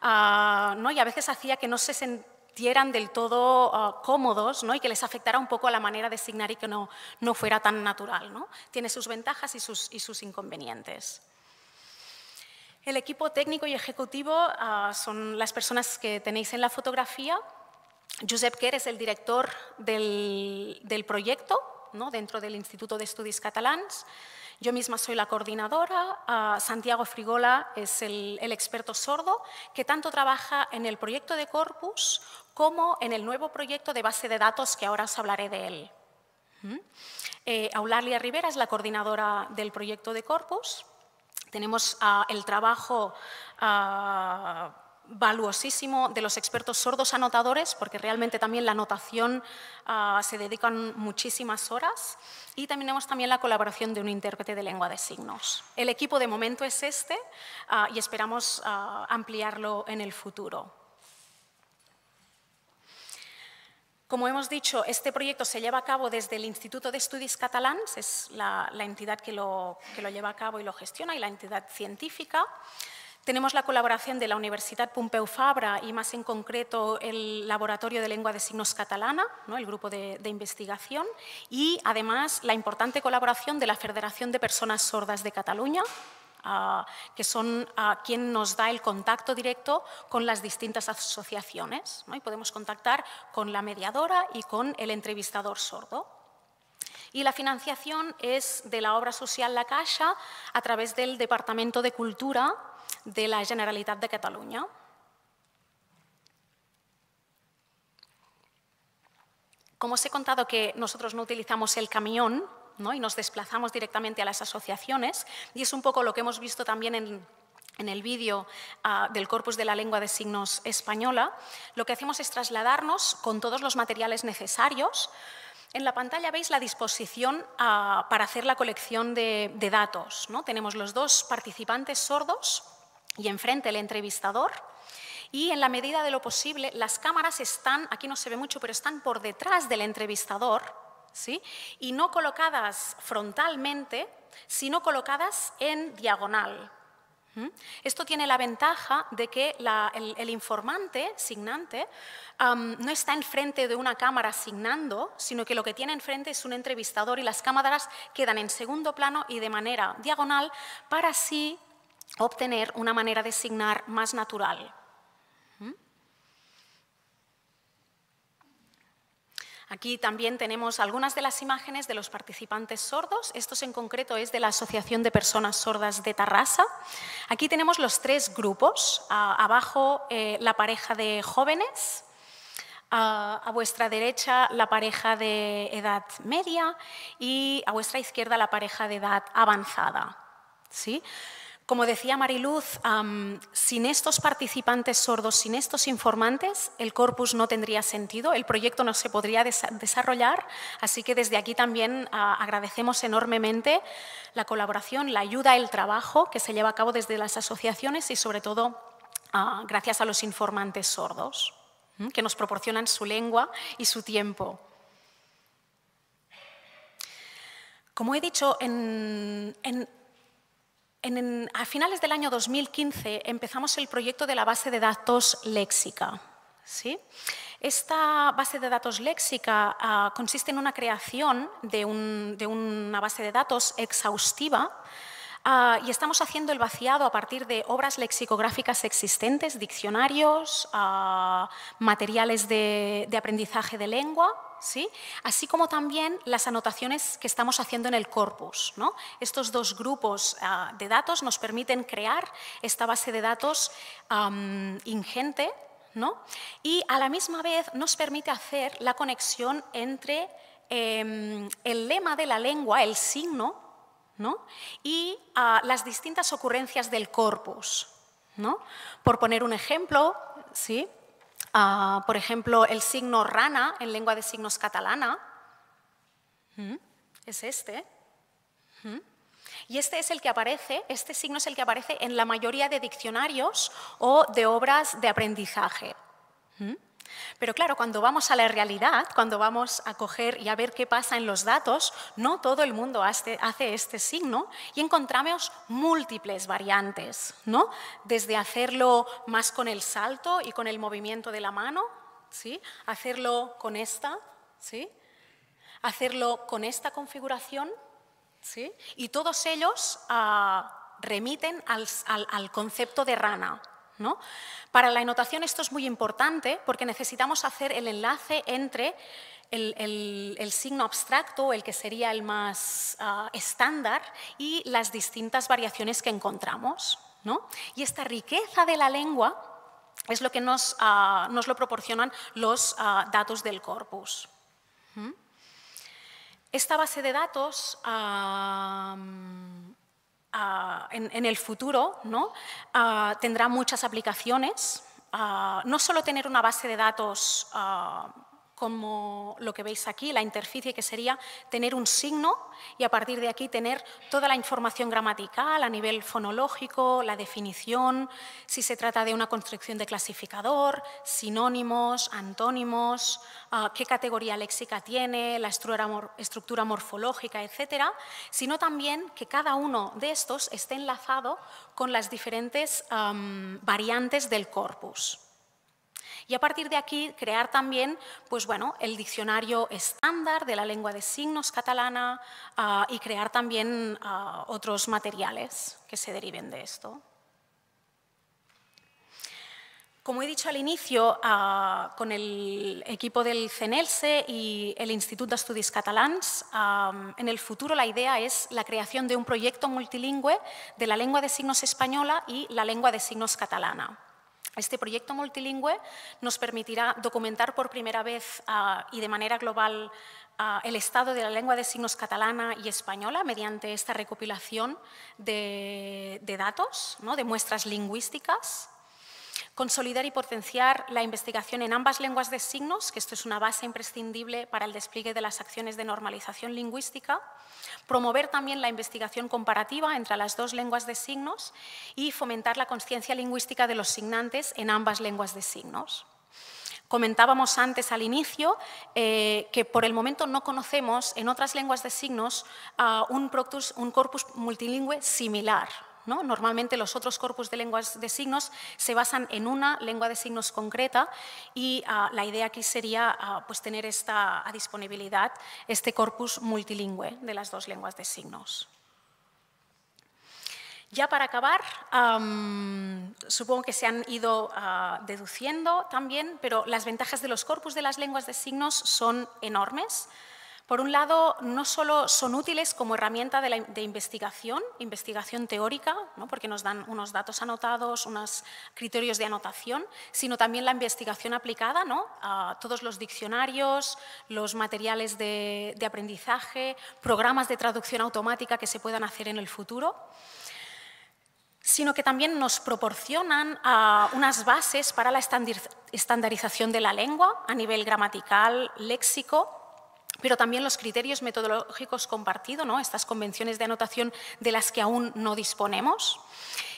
ah, y a veces hacía que no se sintieran del todo ah, cómodos y que les afectara un poco la manera de signar y que no, fuera tan natural. Tiene sus ventajas y sus inconvenientes. El equipo técnico y ejecutivo ah, son las personas que tenéis en la fotografía. Josep Kerr es el director del, proyecto ¿no? dentro del Instituto de Estudios Catalans. Yo misma soy la coordinadora. Ah, Santiago Frigola es el, experto sordo que tanto trabaja en el proyecto de Corpus como en el nuevo proyecto de base de datos que ahora os hablaré de él. ¿Mm? Eh, Aulalia Rivera es la coordinadora del proyecto de Corpus. Tenemos ah, el trabajo ah, valuosísimo de los expertos sordos anotadores, porque realmente también la anotación ah, se dedican muchísimas horas, y también tenemos también la colaboración de un intérprete de lengua de signos. El equipo de momento es este y esperamos ampliarlo en el futuro. Como hemos dicho, este proyecto se lleva a cabo desde el Instituto de Estudios Catalans, es la, entidad que lo, lleva a cabo y lo gestiona, y la entidad científica. Tenemos la colaboración de la Universidad Pompeu Fabra y más en concreto el Laboratorio de Lengua de Signos Catalana, el grupo de, investigación, y además la importante colaboración de la Federación de Personas Sordas de Cataluña, que son quien nos da el contacto directo con las distintas asociaciones. Y podemos contactar con la mediadora y con el entrevistador sordo. Y la financiación es de la obra social La Caixa a través del Departamento de Cultura de la Generalitat de Catalunya. Como os he contado que nosotros no utilizamos el camión y nos desplazamos directamente a las asociaciones y es un poco lo que hemos visto también en, el vídeo ah, del Corpus de la Lengua de Signos Española, lo que hacemos es trasladarnos con todos los materiales necesarios. En la pantalla veis la disposición ah, para hacer la colección de, datos. Tenemos los dos participantes sordos y enfrente el entrevistador. Y en la medida de lo posible, las cámaras están, aquí no se ve mucho, pero están por detrás del entrevistador, y no colocadas frontalmente, sino colocadas en diagonal. Esto tiene la ventaja de que el, informante, signante, no está enfrente de una cámara signando, sino que lo que tiene enfrente es un entrevistador y las cámaras quedan en segundo plano y de manera diagonal para así obtener una manera de signar más natural. Aquí también tenemos algunas de las imágenes de los participantes sordos. Estos en concreto es de la Asociación de Personas Sordas de Tarrasa. Aquí tenemos los tres grupos. abajo eh, la pareja de jóvenes, a, a vuestra derecha la pareja de edad media y a vuestra izquierda la pareja de edad avanzada. ¿sí? Como decía Mariluz, sin estos participantes sordos, sin estos informantes, el corpus no tendría sentido, el proyecto no se podría desarrollar, así que desde aquí también agradecemos enormemente la colaboración, la ayuda, el trabajo que se lleva a cabo desde las asociaciones y sobre todo gracias a los informantes sordos, que nos proporcionan su lengua y su tiempo. Como he dicho, en a finales del año 2015 empezamos el proyecto de la base de datos léxica. Esta base de datos léxica ah, consiste en una creación de una base de datos exhaustiva Ah, y estamos haciendo el vaciado a partir de obras lexicográficas existentes, diccionarios, ah, materiales de, aprendizaje de lengua, así como también las anotaciones que estamos haciendo en el corpus. Estos dos grupos ah, de datos nos permiten crear esta base de datos ingente y a la misma vez nos permite hacer la conexión entre em, el lema de la lengua, el signo, y ah, las distintas ocurrencias del corpus. Por poner un ejemplo, ¿sí? Ah, por ejemplo, el signo rana en lengua de signos catalana ¿Mm? es este. ¿Mm? Y este es el que aparece, este signo es el que aparece en la mayoría de diccionarios o de obras de aprendizaje. ¿Mm? Pero claro, cuando vamos a la realidad, cuando vamos a coger y a ver qué pasa en los datos, no todo el mundo hace, este signo y encontramos múltiples variantes, ¿no? Desde hacerlo más con el salto y con el movimiento de la mano, ¿sí? Hacerlo con esta, ¿sí? Hacerlo con esta configuración, ¿sí? Y todos ellos ah, remiten al concepto de rana, para la enotación esto es muy importante porque necesitamos hacer el enlace entre el, signo abstracto, el que sería el más ah, estándar, y las distintas variaciones que encontramos. Y esta riqueza de la lengua es lo que nos, ah, lo proporcionan los ah, datos del corpus. ¿Mm? Esta base de datos... Ah, en, el futuro ¿no? Ah, tendrá muchas aplicaciones. Ah, no solo tener una base de datos como lo que veis aquí, la interficie que sería tener un signo y a partir de aquí tener toda la información gramatical a nivel fonológico, la definición, si se trata de una construcción de clasificador, sinónimos, antónimos, ah, qué categoría léxica tiene, la estructura morfológica, etcétera, sino también que cada uno de estos esté enlazado con las diferentes variantes del corpus. Y a partir de aquí crear también, pues bueno, el diccionario estándar de la lengua de signos catalana ah, y crear también ah, otros materiales que se deriven de esto. Como he dicho al inicio, ah, con el equipo del CENELSE y el Institut d'Estudis Catalans, en el futuro la idea es la creación de un proyecto multilingüe de la lengua de signos española y la lengua de signos catalana. Este proyecto multilingüe nos permitirá documentar por primera vez ah, y de manera global ah, el estado de la lengua de signos catalana y española mediante esta recopilación de, datos, de muestras lingüísticas consolidar y potenciar la investigación en ambas lenguas de signos, que esto es una base imprescindible para el despliegue de las acciones de normalización lingüística, promover también la investigación comparativa entre las dos lenguas de signos y fomentar la conciencia lingüística de los signantes en ambas lenguas de signos. Comentábamos antes al inicio eh, que por el momento no conocemos en otras lenguas de signos ah, un corpus multilingüe similar, Normalmente los otros corpus de lenguas de signos se basan en una lengua de signos concreta y ah, la idea aquí sería ah, pues tener esta a ah, disponibilidad, este corpus multilingüe de las dos lenguas de signos. Ya para acabar, supongo que se han ido deduciendo también, pero las ventajas de los corpus de las lenguas de signos son enormes. Por un lado, no solo son útiles como herramienta de, investigación, investigación teórica, porque nos dan unos datos anotados, unos criterios de anotación, sino también la investigación aplicada, ¿no? a todos los diccionarios, los materiales de, aprendizaje, programas de traducción automática que se puedan hacer en el futuro sino que también nos proporcionan ah, unas bases para la estandarización de la lengua a nivel gramatical, léxico pero también los criterios metodológicos compartidos, ¿no? estas convenciones de anotación de las que aún no disponemos.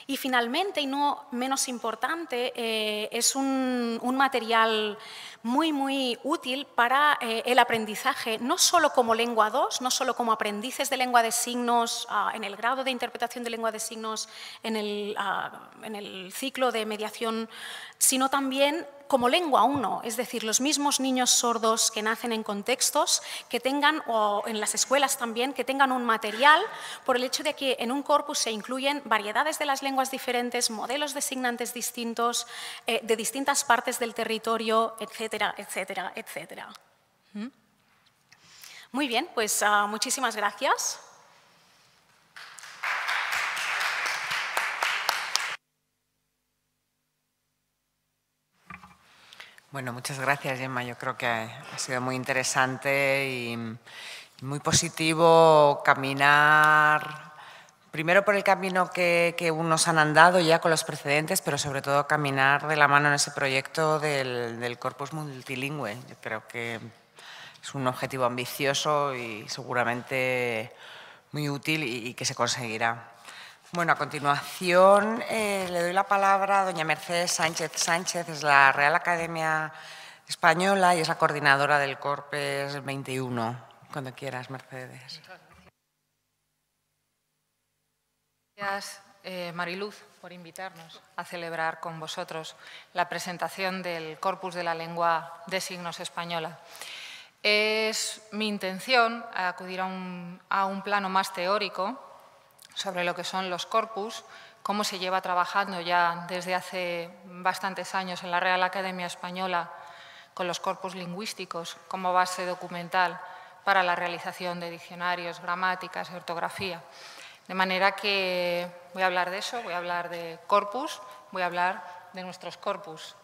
Y finalmente, y no menos importante, eh, es un material muy, muy útil para eh, el aprendizaje, no solo como lengua 2, no solo como aprendices de lengua de signos ah, en el grado de interpretación de lengua de signos en el, ah, ciclo de mediación, sino también como lengua 1, es decir, los mismos niños sordos que nacen en contextos, que tengan, o en las escuelas también, que tengan un material por el hecho de que en un corpus se incluyen variedades de las lenguas diferentes, modelos designantes distintos, eh, de distintas partes del territorio, etc etcétera, etcétera, etcétera. ¿Mm? Muy bien, pues ah, muchísimas gracias. Bueno, muchas gracias, Emma Yo creo que ha sido muy interesante y muy positivo caminar primero por el camino que, unos han andado ya con los precedentes, pero sobre todo caminar de la mano en ese proyecto del, corpus multilingüe. Yo creo que es un objetivo ambicioso y seguramente muy útil y, que se conseguirá. Bueno, a continuación eh, le doy la palabra a doña Mercedes Sánchez. Sánchez es la Real Academia Española y es la coordinadora del Corpus 21. Cuando quieras, Mercedes. Gracias, eh, Mariluz, por invitarnos a celebrar con vosotros la presentación del Corpus de la Lengua de Signos Española. Es mi intención acudir a un, a un plano más teórico sobre lo que son los corpus, cómo se lleva trabajando ya desde hace bastantes años en la Real Academia Española con los corpus lingüísticos como base documental para la realización de diccionarios, gramáticas, ortografía. De manera que voy a hablar de eso, voy a hablar de corpus, voy a hablar de nuestros corpus.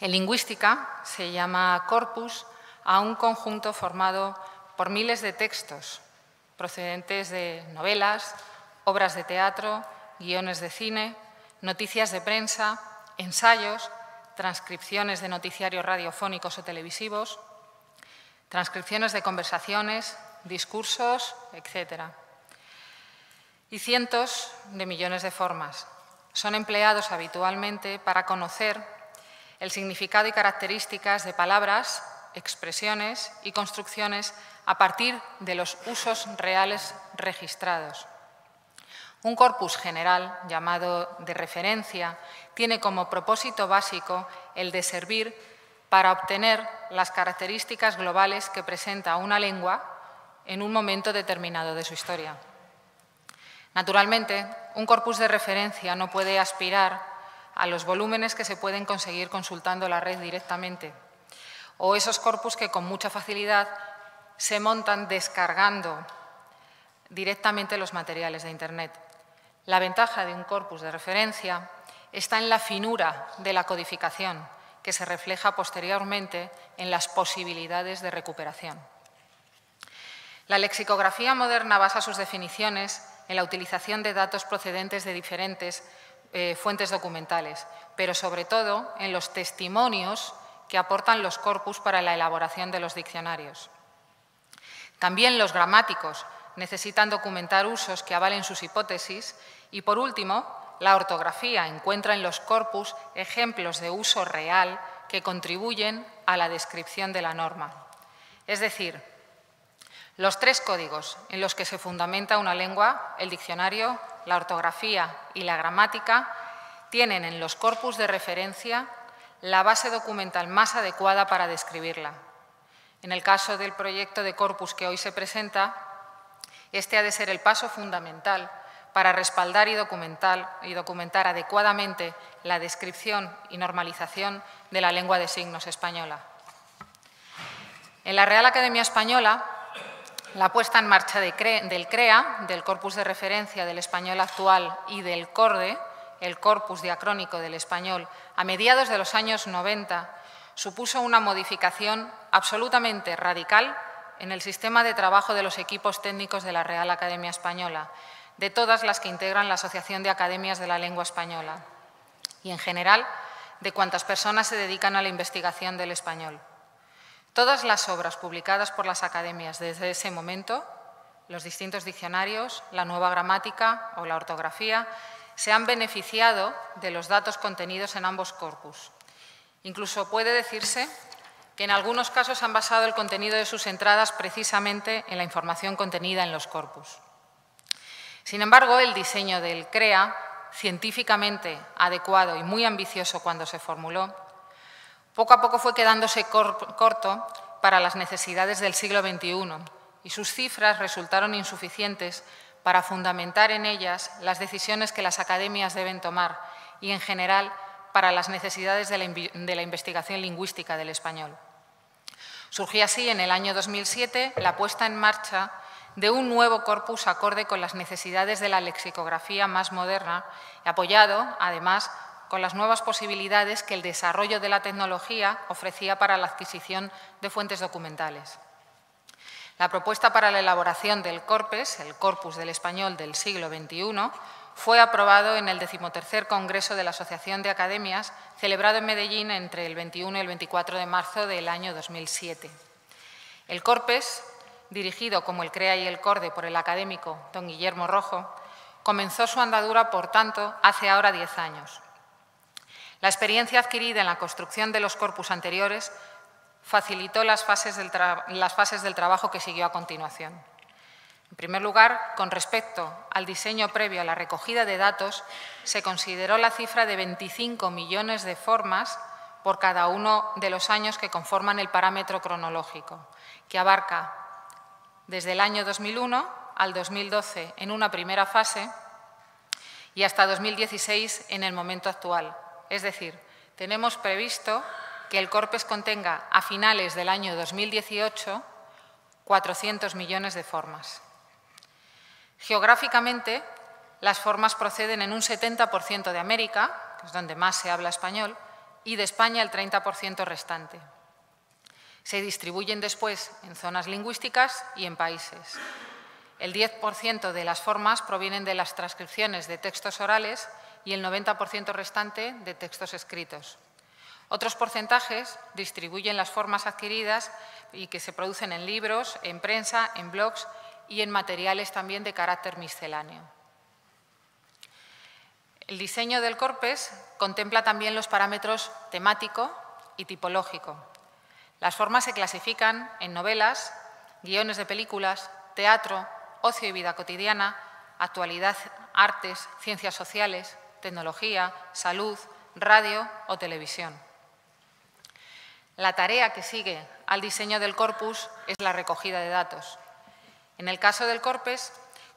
En lingüística se llama corpus a un conjunto formado por miles de textos procedentes de novelas, obras de teatro, guiones de cine, noticias de prensa, ensayos, transcripciones de noticiarios radiofónicos o televisivos, transcripciones de conversaciones, discursos, etcétera y cientos de millones de formas. Son empleados habitualmente para conocer el significado y características de palabras, expresiones y construcciones a partir de los usos reales registrados. Un corpus general llamado de referencia tiene como propósito básico el de servir para obtener las características globales que presenta una lengua en un momento determinado de su historia. Naturalmente, un corpus de referencia no puede aspirar a los volúmenes que se pueden conseguir consultando la red directamente, o esos corpus que con mucha facilidad se montan descargando directamente los materiales de Internet. La ventaja de un corpus de referencia está en la finura de la codificación, que se refleja posteriormente en las posibilidades de recuperación. La lexicografía moderna basa sus definiciones en la utilización de datos procedentes de diferentes eh, fuentes documentales, pero sobre todo en los testimonios que aportan los corpus para la elaboración de los diccionarios. También los gramáticos necesitan documentar usos que avalen sus hipótesis y, por último, la ortografía encuentra en los corpus ejemplos de uso real que contribuyen a la descripción de la norma. Es decir, los tres códigos en los que se fundamenta una lengua, el diccionario, la ortografía y la gramática, tienen en los corpus de referencia la base documental más adecuada para describirla. En el caso del proyecto de corpus que hoy se presenta, este ha de ser el paso fundamental para respaldar y documentar, adecuadamente la descripción y normalización de la lengua de signos española. En la Real Academia Española la puesta en marcha del CREA, del Corpus de Referencia del Español Actual y del CORDE, el Corpus Diacrónico del Español, a mediados de los años 90, supuso una modificación absolutamente radical en el sistema de trabajo de los equipos técnicos de la Real Academia Española, de todas las que integran la Asociación de Academias de la Lengua Española y, en general, de cuantas personas se dedican a la investigación del español. Todas las obras publicadas por las academias desde ese momento, los distintos diccionarios, la nueva gramática o la ortografía, se han beneficiado de los datos contenidos en ambos corpus. Incluso puede decirse que en algunos casos han basado el contenido de sus entradas precisamente en la información contenida en los corpus. Sin embargo, el diseño del CREA, científicamente adecuado y muy ambicioso cuando se formuló, poco a poco fue quedándose corto para las necesidades del siglo XXI y sus cifras resultaron insuficientes para fundamentar en ellas las decisiones que las academias deben tomar y, en general, para las necesidades de la, investigación lingüística del español. Surgió así en el año 2007 la puesta en marcha de un nuevo corpus acorde con las necesidades de la lexicografía más moderna, apoyado, además, con las nuevas posibilidades que el desarrollo de la tecnología ofrecía para la adquisición de fuentes documentales. La propuesta para la elaboración del Corpus, el Corpus del Español del siglo XXI, fue aprobado en el decimotercer Congreso de la Asociación de Academias, celebrado en Medellín entre el 21 y el 24 de marzo del año 2007. El Corpes, dirigido como el CREA y el CORDE por el académico don Guillermo Rojo, comenzó su andadura, por tanto, hace ahora 10 años, la experiencia adquirida en la construcción de los corpus anteriores facilitó las fases del, trabajo que siguió a continuación. En primer lugar, con respecto al diseño previo a la recogida de datos, se consideró la cifra de 25 millones de formas por cada uno de los años que conforman el parámetro cronológico, que abarca desde el año 2001 al 2012 en una primera fase y hasta 2016 en el momento actual, es decir, tenemos previsto que el corpus contenga a finales del año 2018 400 millones de formas. Geográficamente, las formas proceden en un 70% de América, que es donde más se habla español, y de España el 30% restante. Se distribuyen después en zonas lingüísticas y en países. El 10% de las formas provienen de las transcripciones de textos orales y el 90% restante de textos escritos. Otros porcentajes distribuyen las formas adquiridas y que se producen en libros, en prensa, en blogs y en materiales también de carácter misceláneo. El diseño del corpus contempla también los parámetros temático y tipológico. Las formas se clasifican en novelas, guiones de películas, teatro, ocio y vida cotidiana, actualidad, artes, ciencias sociales, tecnología, salud, radio o televisión. La tarea que sigue al diseño del corpus es la recogida de datos. En el caso del Corpus,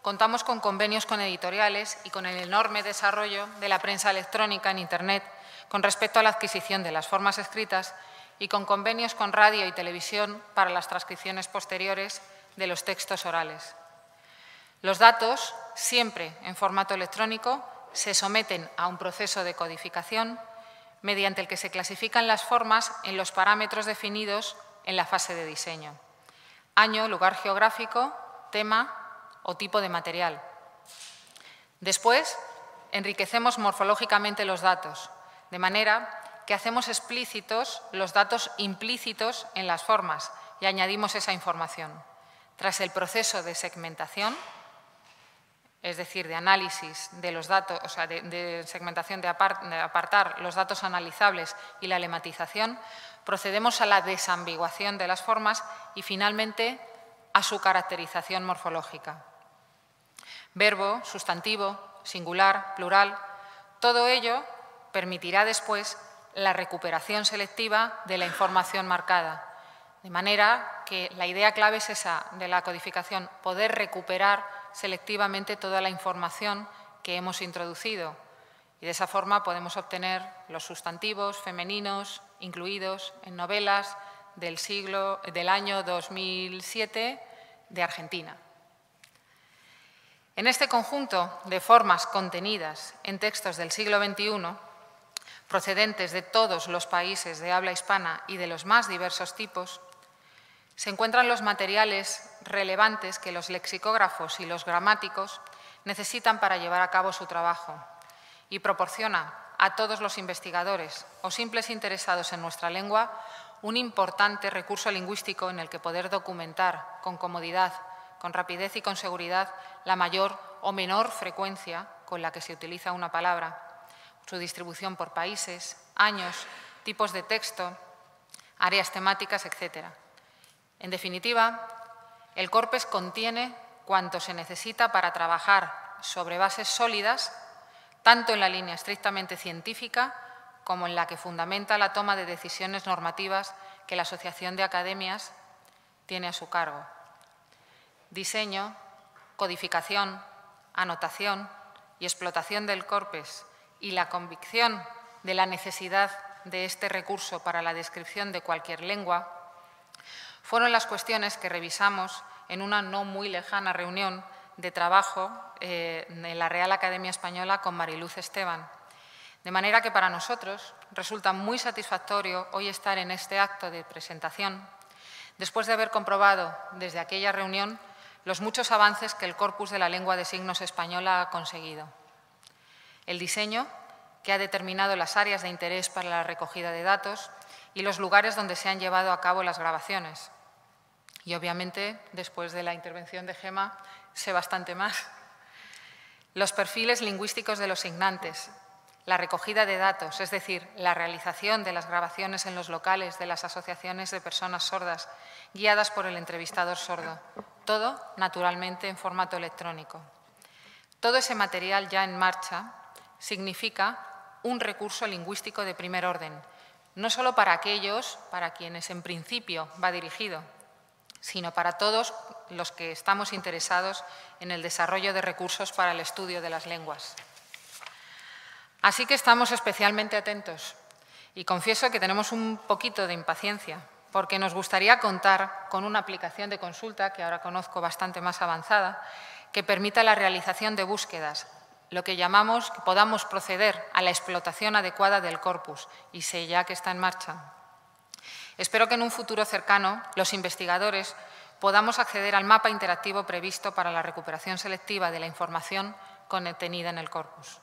contamos con convenios con editoriales y con el enorme desarrollo de la prensa electrónica en Internet con respecto a la adquisición de las formas escritas y con convenios con radio y televisión para las transcripciones posteriores de los textos orales. Los datos, siempre en formato electrónico, se someten a un proceso de codificación mediante el que se clasifican las formas en los parámetros definidos en la fase de diseño. Año, lugar geográfico, tema o tipo de material. Después, enriquecemos morfológicamente los datos, de manera que hacemos explícitos los datos implícitos en las formas y añadimos esa información. Tras el proceso de segmentación, es decir, de análisis de los datos, o sea, de, segmentación, de, de apartar los datos analizables y la lematización, procedemos a la desambiguación de las formas y, finalmente, a su caracterización morfológica. Verbo, sustantivo, singular, plural, todo ello permitirá después la recuperación selectiva de la información marcada, de manera que la idea clave es esa de la codificación, poder recuperar selectivamente toda la información que hemos introducido y de esa forma podemos obtener los sustantivos femeninos incluidos en novelas del, siglo, del año 2007 de Argentina. En este conjunto de formas contenidas en textos del siglo XXI, procedentes de todos los países de habla hispana y de los más diversos tipos, se encuentran los materiales relevantes que los lexicógrafos y los gramáticos necesitan para llevar a cabo su trabajo y proporciona a todos los investigadores o simples interesados en nuestra lengua un importante recurso lingüístico en el que poder documentar con comodidad, con rapidez y con seguridad la mayor o menor frecuencia con la que se utiliza una palabra, su distribución por países, años, tipos de texto, áreas temáticas, etcétera. En definitiva, el Corpus contiene cuanto se necesita para trabajar sobre bases sólidas, tanto en la línea estrictamente científica como en la que fundamenta la toma de decisiones normativas que la Asociación de Academias tiene a su cargo. Diseño, codificación, anotación y explotación del Corpus y la convicción de la necesidad de este recurso para la descripción de cualquier lengua fueron las cuestiones que revisamos en una no muy lejana reunión de trabajo eh, en la Real Academia Española con Mariluz Esteban. De manera que para nosotros resulta muy satisfactorio hoy estar en este acto de presentación, después de haber comprobado desde aquella reunión los muchos avances que el corpus de la lengua de signos española ha conseguido. El diseño, que ha determinado las áreas de interés para la recogida de datos y los lugares donde se han llevado a cabo las grabaciones, y obviamente, después de la intervención de Gema, sé bastante más. Los perfiles lingüísticos de los signantes, la recogida de datos, es decir, la realización de las grabaciones en los locales de las asociaciones de personas sordas, guiadas por el entrevistador sordo. Todo, naturalmente, en formato electrónico. Todo ese material ya en marcha significa un recurso lingüístico de primer orden, no solo para aquellos para quienes en principio va dirigido, sino para todos los que estamos interesados en el desarrollo de recursos para el estudio de las lenguas. Así que estamos especialmente atentos y confieso que tenemos un poquito de impaciencia, porque nos gustaría contar con una aplicación de consulta, que ahora conozco bastante más avanzada, que permita la realización de búsquedas, lo que llamamos que podamos proceder a la explotación adecuada del corpus, y sé ya que está en marcha. Espero que en un futuro cercano los investigadores podamos acceder al mapa interactivo previsto para la recuperación selectiva de la información contenida en el corpus.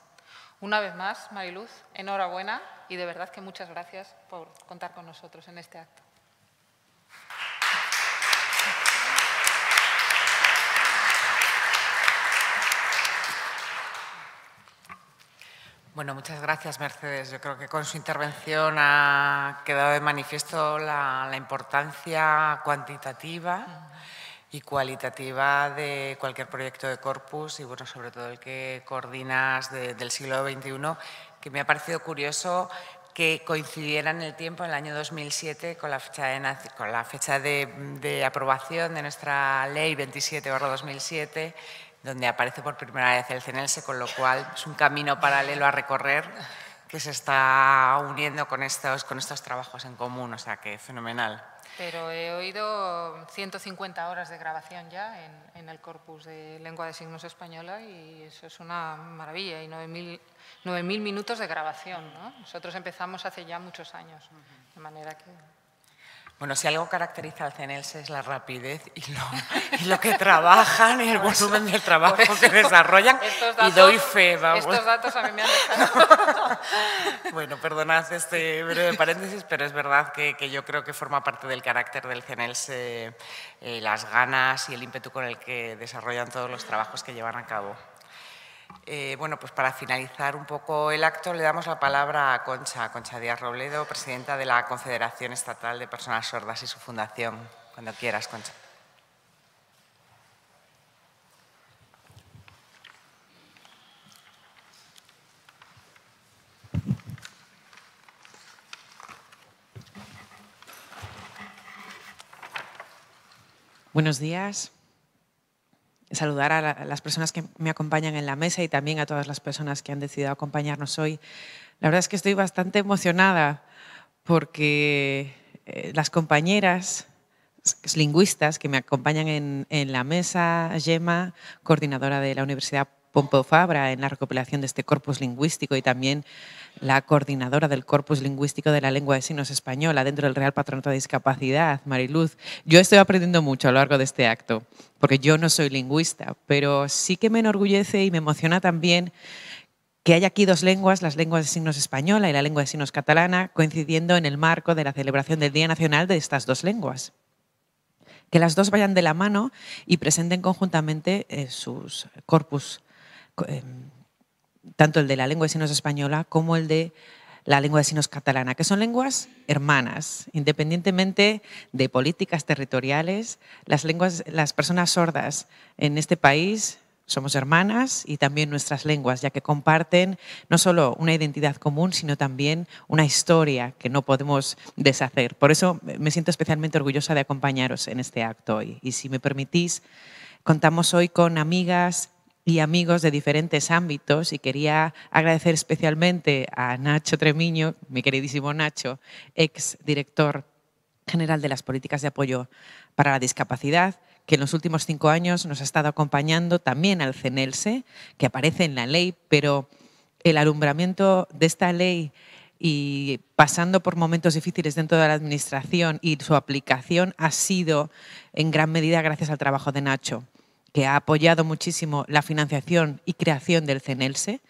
Una vez más, Mariluz, enhorabuena y de verdad que muchas gracias por contar con nosotros en este acto. Bueno, muchas gracias, Mercedes. Yo creo que con su intervención ha quedado de manifiesto la, importancia cuantitativa y cualitativa de cualquier proyecto de corpus y, bueno, sobre todo el que coordinas del siglo XXI, que me ha parecido curioso que coincidiera en el tiempo, en el año 2007, con la fecha de, con la fecha de, de aprobación de nuestra ley 27-2007, donde aparece por primera vez el CENELSE, con lo cual es un camino paralelo a recorrer que se está uniendo con estos, con estos trabajos en común, o sea que fenomenal. Pero he oído 150 horas de grabación ya en, en el corpus de lengua de signos española y eso es una maravilla, y 9.000 minutos de grabación. ¿no? Nosotros empezamos hace ya muchos años, de manera que bueno, si algo caracteriza al CENELSE es la rapidez y lo, que trabajan y el pues volumen del trabajo que desarrollan. y doy fe, vamos. Estos datos a mí me han dejado. bueno, perdonad este breve paréntesis, pero es verdad que, yo creo que forma parte del carácter del CENELSE eh, las ganas y el ímpetu con el que desarrollan todos los trabajos que llevan a cabo. Eh, bueno, pues para finalizar un poco el acto le damos la palabra a Concha, Concha Díaz Robledo, presidenta de la Confederación Estatal de Personas Sordas y su fundación. Cuando quieras, Concha. Buenos días saludar a, las personas que me acompañan en la mesa y también a todas las personas que han decidido acompañarnos hoy. La verdad es que estoy bastante emocionada porque eh, las compañeras lingüistas que me acompañan en, la mesa, Gemma, coordinadora de la Universidad Pompo Fabra en la recopilación de este corpus lingüístico y también la coordinadora del corpus lingüístico de la lengua de signos española dentro del Real Patronato de Discapacidad, Mariluz. Yo estoy aprendiendo mucho a lo largo de este acto, porque yo no soy lingüista, pero sí que me enorgullece y me emociona también que haya aquí dos lenguas, las lenguas de signos española y la lengua de signos catalana, coincidiendo en el marco de la celebración del Día Nacional de estas dos lenguas. Que las dos vayan de la mano y presenten conjuntamente eh, sus corpus eh, tanto el de la lengua de signos española como el de la lengua de signos catalana, que son lenguas hermanas, independientemente de políticas territoriales. Las lenguas, las personas sordas en este país somos hermanas y también nuestras lenguas, ya que comparten no solo una identidad común, sino también una historia que no podemos deshacer. Por eso me siento especialmente orgullosa de acompañaros en este acto hoy. Y si me permitís, contamos hoy con amigas, y amigos de diferentes ámbitos y quería agradecer especialmente a Nacho Tremiño, mi queridísimo Nacho, ex director general de las políticas de apoyo para la discapacidad, que en los últimos cinco años nos ha estado acompañando también al CENELSE, que aparece en la ley, pero el alumbramiento de esta ley y pasando por momentos difíciles dentro de la administración y su aplicación ha sido en gran medida gracias al trabajo de Nacho que ha apoyado muchísimo la financiación y creación del CENELSE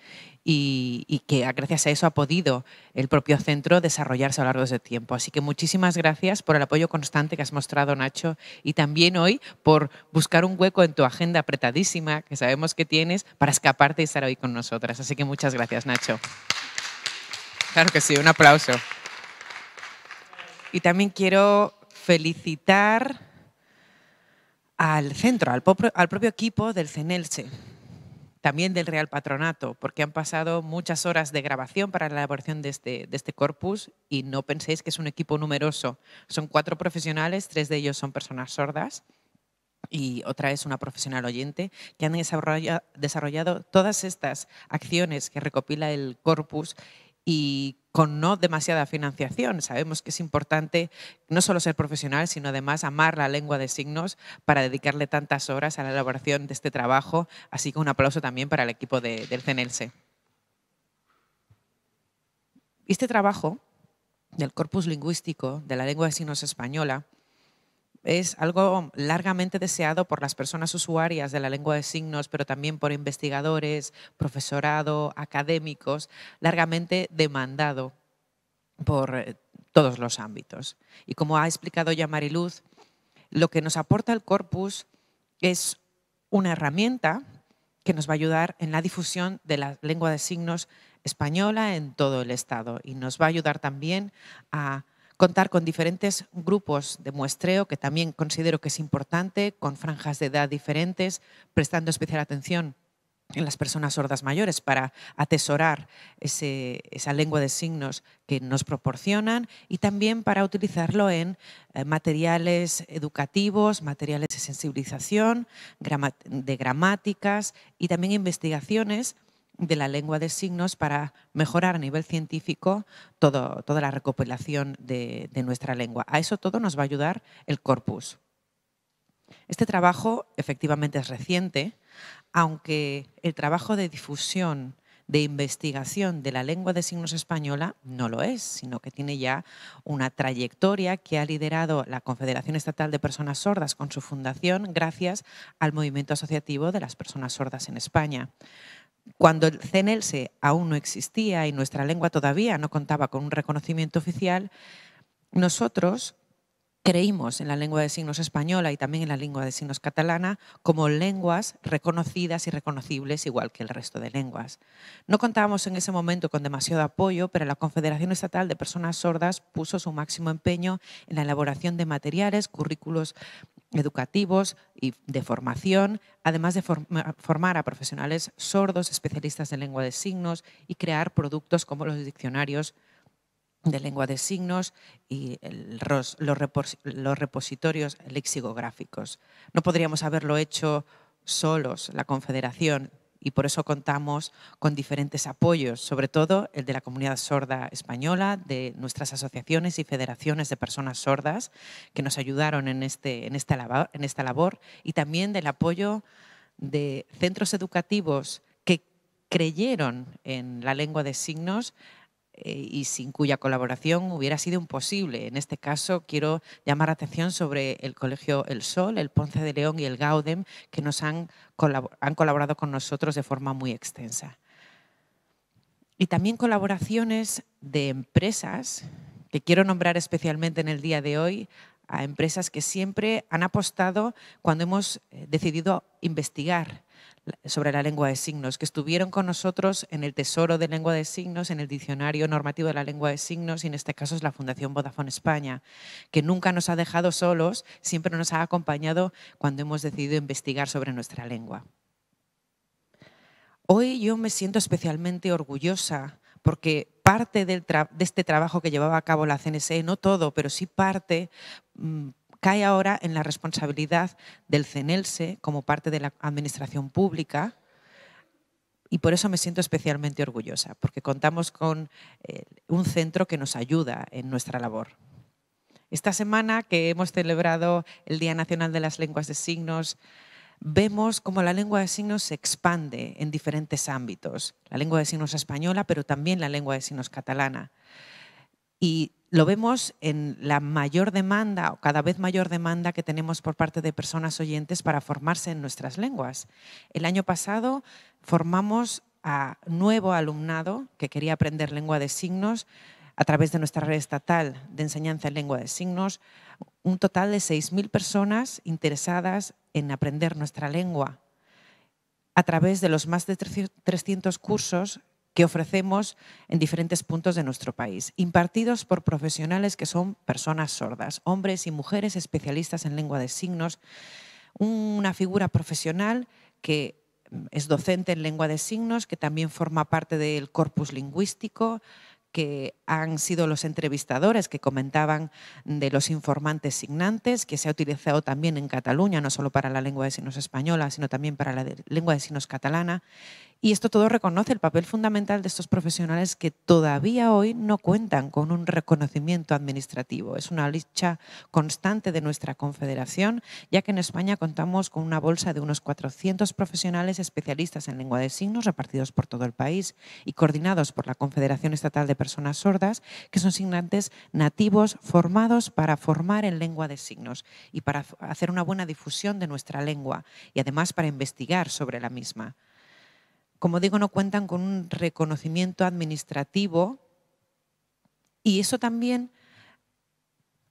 y, que gracias a eso ha podido el propio centro desarrollarse a lo largo de ese tiempo. Así que muchísimas gracias por el apoyo constante que has mostrado, Nacho, y también hoy por buscar un hueco en tu agenda apretadísima que sabemos que tienes para escaparte y estar hoy con nosotras. Así que muchas gracias, Nacho. Claro que sí, un aplauso. Y también quiero felicitar al centro, al, propio equipo del CENELSE, también del Real Patronato, porque han pasado muchas horas de grabación para la elaboración este, de este, corpus y no penséis que es un equipo numeroso. Son cuatro profesionales, tres de ellos son personas sordas y otra es una profesional oyente, que han desarrollado todas estas acciones que recopila el corpus y con no demasiada financiación. Sabemos que es importante no solo ser profesional, sino además amar la lengua de signos para dedicarle tantas horas a la elaboración de este trabajo. Así que un aplauso también para el equipo del CENELSE. Este trabajo del corpus lingüístico de la lengua de signos española es algo largamente deseado por las personas usuarias de la lengua de signos, pero también por investigadores, profesorado, académicos, largamente demandado por eh, todos los ámbitos. Y como ha explicado ya Mariluz, lo que nos aporta el corpus es una herramienta que nos va a ayudar en la difusión de la lengua de signos española en todo el Estado y nos va a ayudar también a contar con diferentes grupos de muestreo, que también considero que es importante, con franjas de edad diferentes, prestando especial atención en las personas sordas mayores para atesorar esa lengua de signos que nos proporcionan y también para utilizarlo en eh, materiales educativos, materiales de sensibilización, de gramáticas y también investigaciones de la lengua de signos para mejorar a nivel científico todo, toda la recopilación de, de nuestra lengua. A eso todo nos va a ayudar el corpus. Este trabajo efectivamente es reciente, aunque el trabajo de difusión, de investigación de la lengua de signos española no lo es, sino que tiene ya una trayectoria que ha liderado la Confederación Estatal de Personas Sordas con su fundación gracias al movimiento asociativo de las personas sordas en España. Cuando el CNLS aún no existía y nuestra lengua todavía no contaba con un reconocimiento oficial, nosotros creímos en la lengua de signos española y también en la lengua de signos catalana como lenguas reconocidas y reconocibles igual que el resto de lenguas. No contábamos en ese momento con demasiado apoyo, pero la Confederación Estatal de Personas Sordas puso su máximo empeño en la elaboración de materiales, currículos educativos y de formación, además de formar a profesionales sordos, especialistas en lengua de signos y crear productos como los diccionarios de lengua de signos y los, los, repositorios lexicográficos. No podríamos haberlo hecho solos, la Confederación, y por eso contamos con diferentes apoyos, sobre todo el de la comunidad sorda española, de nuestras asociaciones y federaciones de personas sordas que nos ayudaron en, este, en, esta, en esta labor y también del apoyo de centros educativos que creyeron en la lengua de signos eh, y sin cuya colaboración hubiera sido imposible. En este caso, quiero llamar la atención sobre el Colegio El Sol, el Ponce de León y el Gaudem, que nos han colaborado con nosotros de forma muy extensa. Y también colaboraciones de empresas, que quiero nombrar especialmente en el día de hoy, a empresas que siempre han apostado cuando hemos eh, decidido investigar sobre la lengua de signos, que estuvieron con nosotros en el Tesoro de Lengua de Signos, en el Diccionario Normativo de la Lengua de Signos y en este caso es la Fundación Vodafone España, que nunca nos ha dejado solos, siempre nos ha acompañado cuando hemos decidido investigar sobre nuestra lengua. Hoy yo me siento especialmente orgullosa porque parte de este trabajo que llevaba a cabo la CNSE, no todo, pero sí parte, mm, cae ahora en la responsabilidad del CENELSE como parte de la administración pública y por eso me siento especialmente orgullosa, porque contamos con eh, un centro que nos ayuda en nuestra labor. Esta semana que hemos celebrado el Día Nacional de las Lenguas de Signos, vemos cómo la lengua de signos se expande en diferentes ámbitos. La lengua de signos española, pero también la lengua de signos catalana. Y lo vemos en la mayor demanda o cada vez mayor demanda que tenemos por parte de personas oyentes para formarse en nuestras lenguas. El año pasado formamos a nuevo alumnado que quería aprender lengua de signos a través de nuestra red estatal de enseñanza en lengua de signos, un total de 6.000 personas interesadas en aprender nuestra lengua a través de los más de 300 cursos que ofrecemos en diferentes puntos de nuestro país, impartidos por profesionales que son personas sordas, hombres y mujeres especialistas en lengua de signos, una figura profesional que es docente en lengua de signos, que también forma parte del corpus lingüístico, que han sido los entrevistadores que comentaban de los informantes signantes, que se ha utilizado también en Cataluña, no solo para la lengua de signos española, sino también para la lengua de signos catalana, y esto todo reconoce el papel fundamental de estos profesionales que todavía hoy no cuentan con un reconocimiento administrativo. Es una lucha constante de nuestra confederación, ya que en España contamos con una bolsa de unos 400 profesionales especialistas en lengua de signos repartidos por todo el país y coordinados por la Confederación Estatal de Personas Sordas, que son signantes nativos formados para formar en lengua de signos y para hacer una buena difusión de nuestra lengua y además para investigar sobre la misma como digo, no cuentan con un reconocimiento administrativo y eso también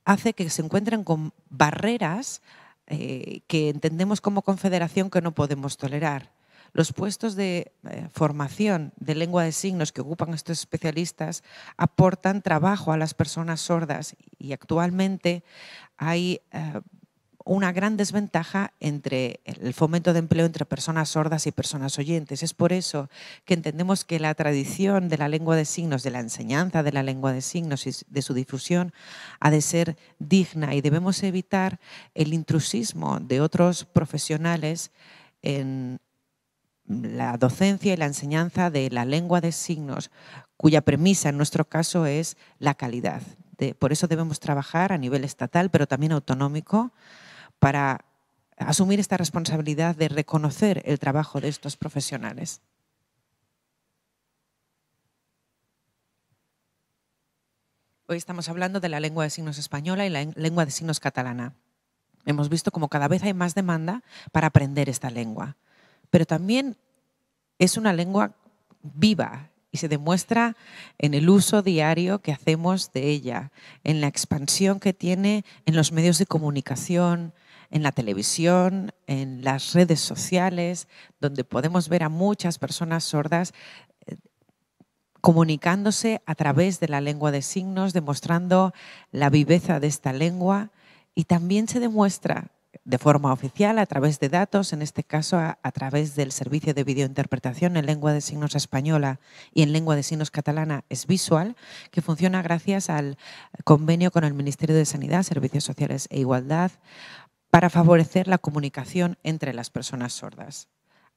hace que se encuentren con barreras eh, que entendemos como confederación que no podemos tolerar. Los puestos de eh, formación de lengua de signos que ocupan estos especialistas aportan trabajo a las personas sordas y actualmente hay eh, una gran desventaja entre el fomento de empleo entre personas sordas y personas oyentes. Es por eso que entendemos que la tradición de la lengua de signos, de la enseñanza de la lengua de signos y de su difusión ha de ser digna y debemos evitar el intrusismo de otros profesionales en la docencia y la enseñanza de la lengua de signos, cuya premisa en nuestro caso es la calidad. por eso debemos trabajar a nivel estatal, pero también autonómico, para asumir esta responsabilidad de reconocer el trabajo de estos profesionales. Hoy estamos hablando de la lengua de signos española y la lengua de signos catalana. Hemos visto como cada vez hay más demanda para aprender esta lengua, pero también es una lengua viva y se demuestra en el uso diario que hacemos de ella, en la expansión que tiene en los medios de comunicación, en la televisión, en las redes sociales, donde podemos ver a muchas personas sordas eh, comunicándose a través de la lengua de signos, demostrando la viveza de esta lengua y también se demuestra de forma oficial a través de datos, en este caso a, través del servicio de videointerpretación en lengua de signos española y en lengua de signos catalana es visual, que funciona gracias al convenio con el Ministerio de Sanidad, Servicios Sociales e Igualdad para favorecer la comunicación entre las personas sordas.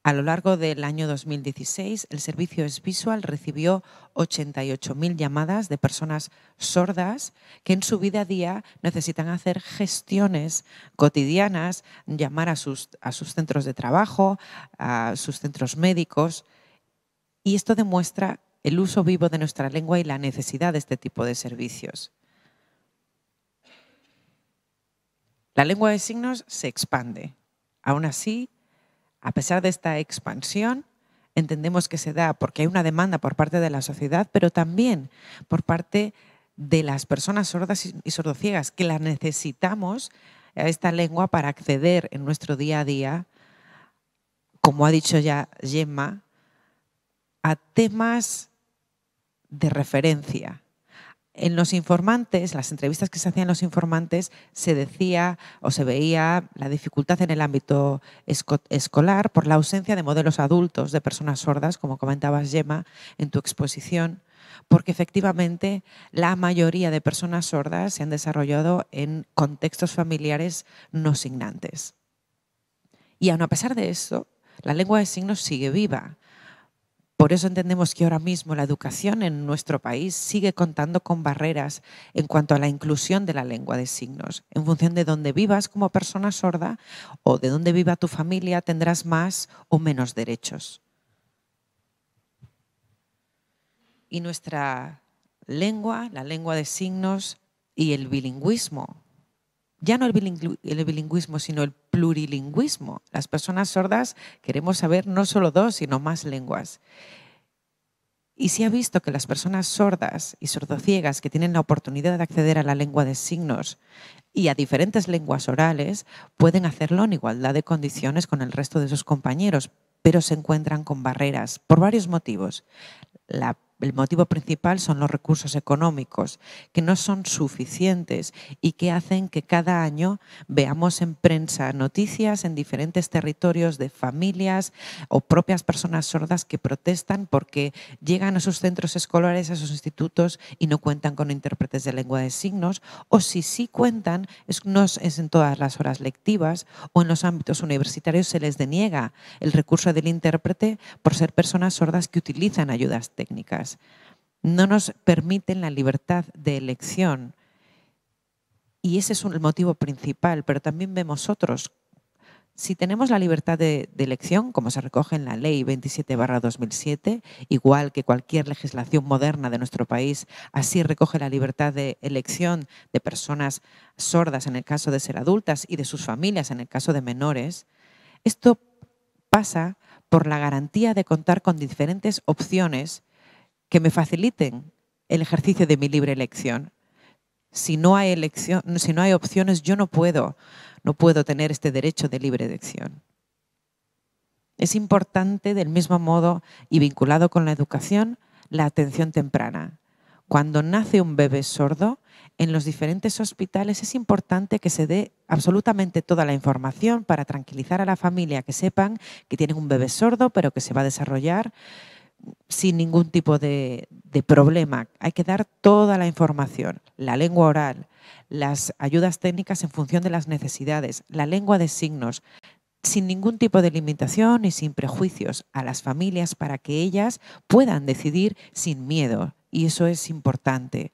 A lo largo del año 2016, el servicio S-Visual recibió 88.000 llamadas de personas sordas que en su vida a día necesitan hacer gestiones cotidianas, llamar a sus centros de trabajo, a sus centros médicos. Y esto demuestra el uso vivo de nuestra lengua y la necesidad de este tipo de servicios. La lengua de signos se expande. Aún así, a pesar de esta expansión, entendemos que se da porque hay una demanda por parte de la sociedad, pero también por parte de las personas sordas y sordociegas, que las necesitamos a esta lengua para acceder en nuestro día a día, como ha dicho ya Gemma, a temas de referencia, en los informantes, las entrevistas que se hacían los informantes, se decía o se veía la dificultad en el ámbito escolar por la ausencia de modelos adultos de personas sordas, como comentabas, Gemma, en tu exposición, porque efectivamente la mayoría de personas sordas se han desarrollado en contextos familiares no signantes. Y aun a pesar de eso, la lengua de signos sigue viva por eso entendemos que ahora mismo la educación en nuestro país sigue contando con barreras en cuanto a la inclusión de la lengua de signos. En función de dónde vivas como persona sorda o de dónde viva tu familia, tendrás más o menos derechos. Y nuestra lengua, la lengua de signos y el bilingüismo ya no el, bilingüismo, sino el plurilingüismo. Las personas sordas queremos saber no solo dos, sino más lenguas. Y se ha visto que las personas sordas y sordociegas que tienen la oportunidad de acceder a la lengua de signos y a diferentes lenguas orales pueden hacerlo en igualdad de condiciones con el resto de sus compañeros, pero se encuentran con barreras por varios motivos. La el motivo principal son los recursos económicos, que no son suficientes y que hacen que cada año veamos en prensa noticias en diferentes territorios de familias o propias personas sordas que protestan porque llegan a sus centros escolares, a sus institutos y no cuentan con intérpretes de lengua de signos, o si sí cuentan, no es en todas las horas lectivas o en los ámbitos universitarios se les deniega el recurso del intérprete por ser personas sordas que utilizan ayudas técnicas no nos permiten la libertad de elección. Y ese es el motivo principal, pero también vemos otros. Si tenemos la libertad de, de elección, como se recoge en la Ley 27-2007, igual que cualquier legislación moderna de nuestro país, así recoge la libertad de elección de personas sordas en el caso de ser adultas y de sus familias en el caso de menores, esto pasa por la garantía de contar con diferentes opciones que me faciliten el ejercicio de mi libre elección. Si no hay elección, si no hay opciones, yo no puedo, no puedo tener este derecho de libre elección. Es importante del mismo modo y vinculado con la educación la atención temprana. Cuando nace un bebé sordo, en los diferentes hospitales es importante que se dé absolutamente toda la información para tranquilizar a la familia, que sepan que tienen un bebé sordo, pero que se va a desarrollar sin ningún tipo de, problema. Hay que dar toda la información, la lengua oral, las ayudas técnicas en función de las necesidades, la lengua de signos, sin ningún tipo de limitación y sin prejuicios a las familias para que ellas puedan decidir sin miedo. Y eso es importante.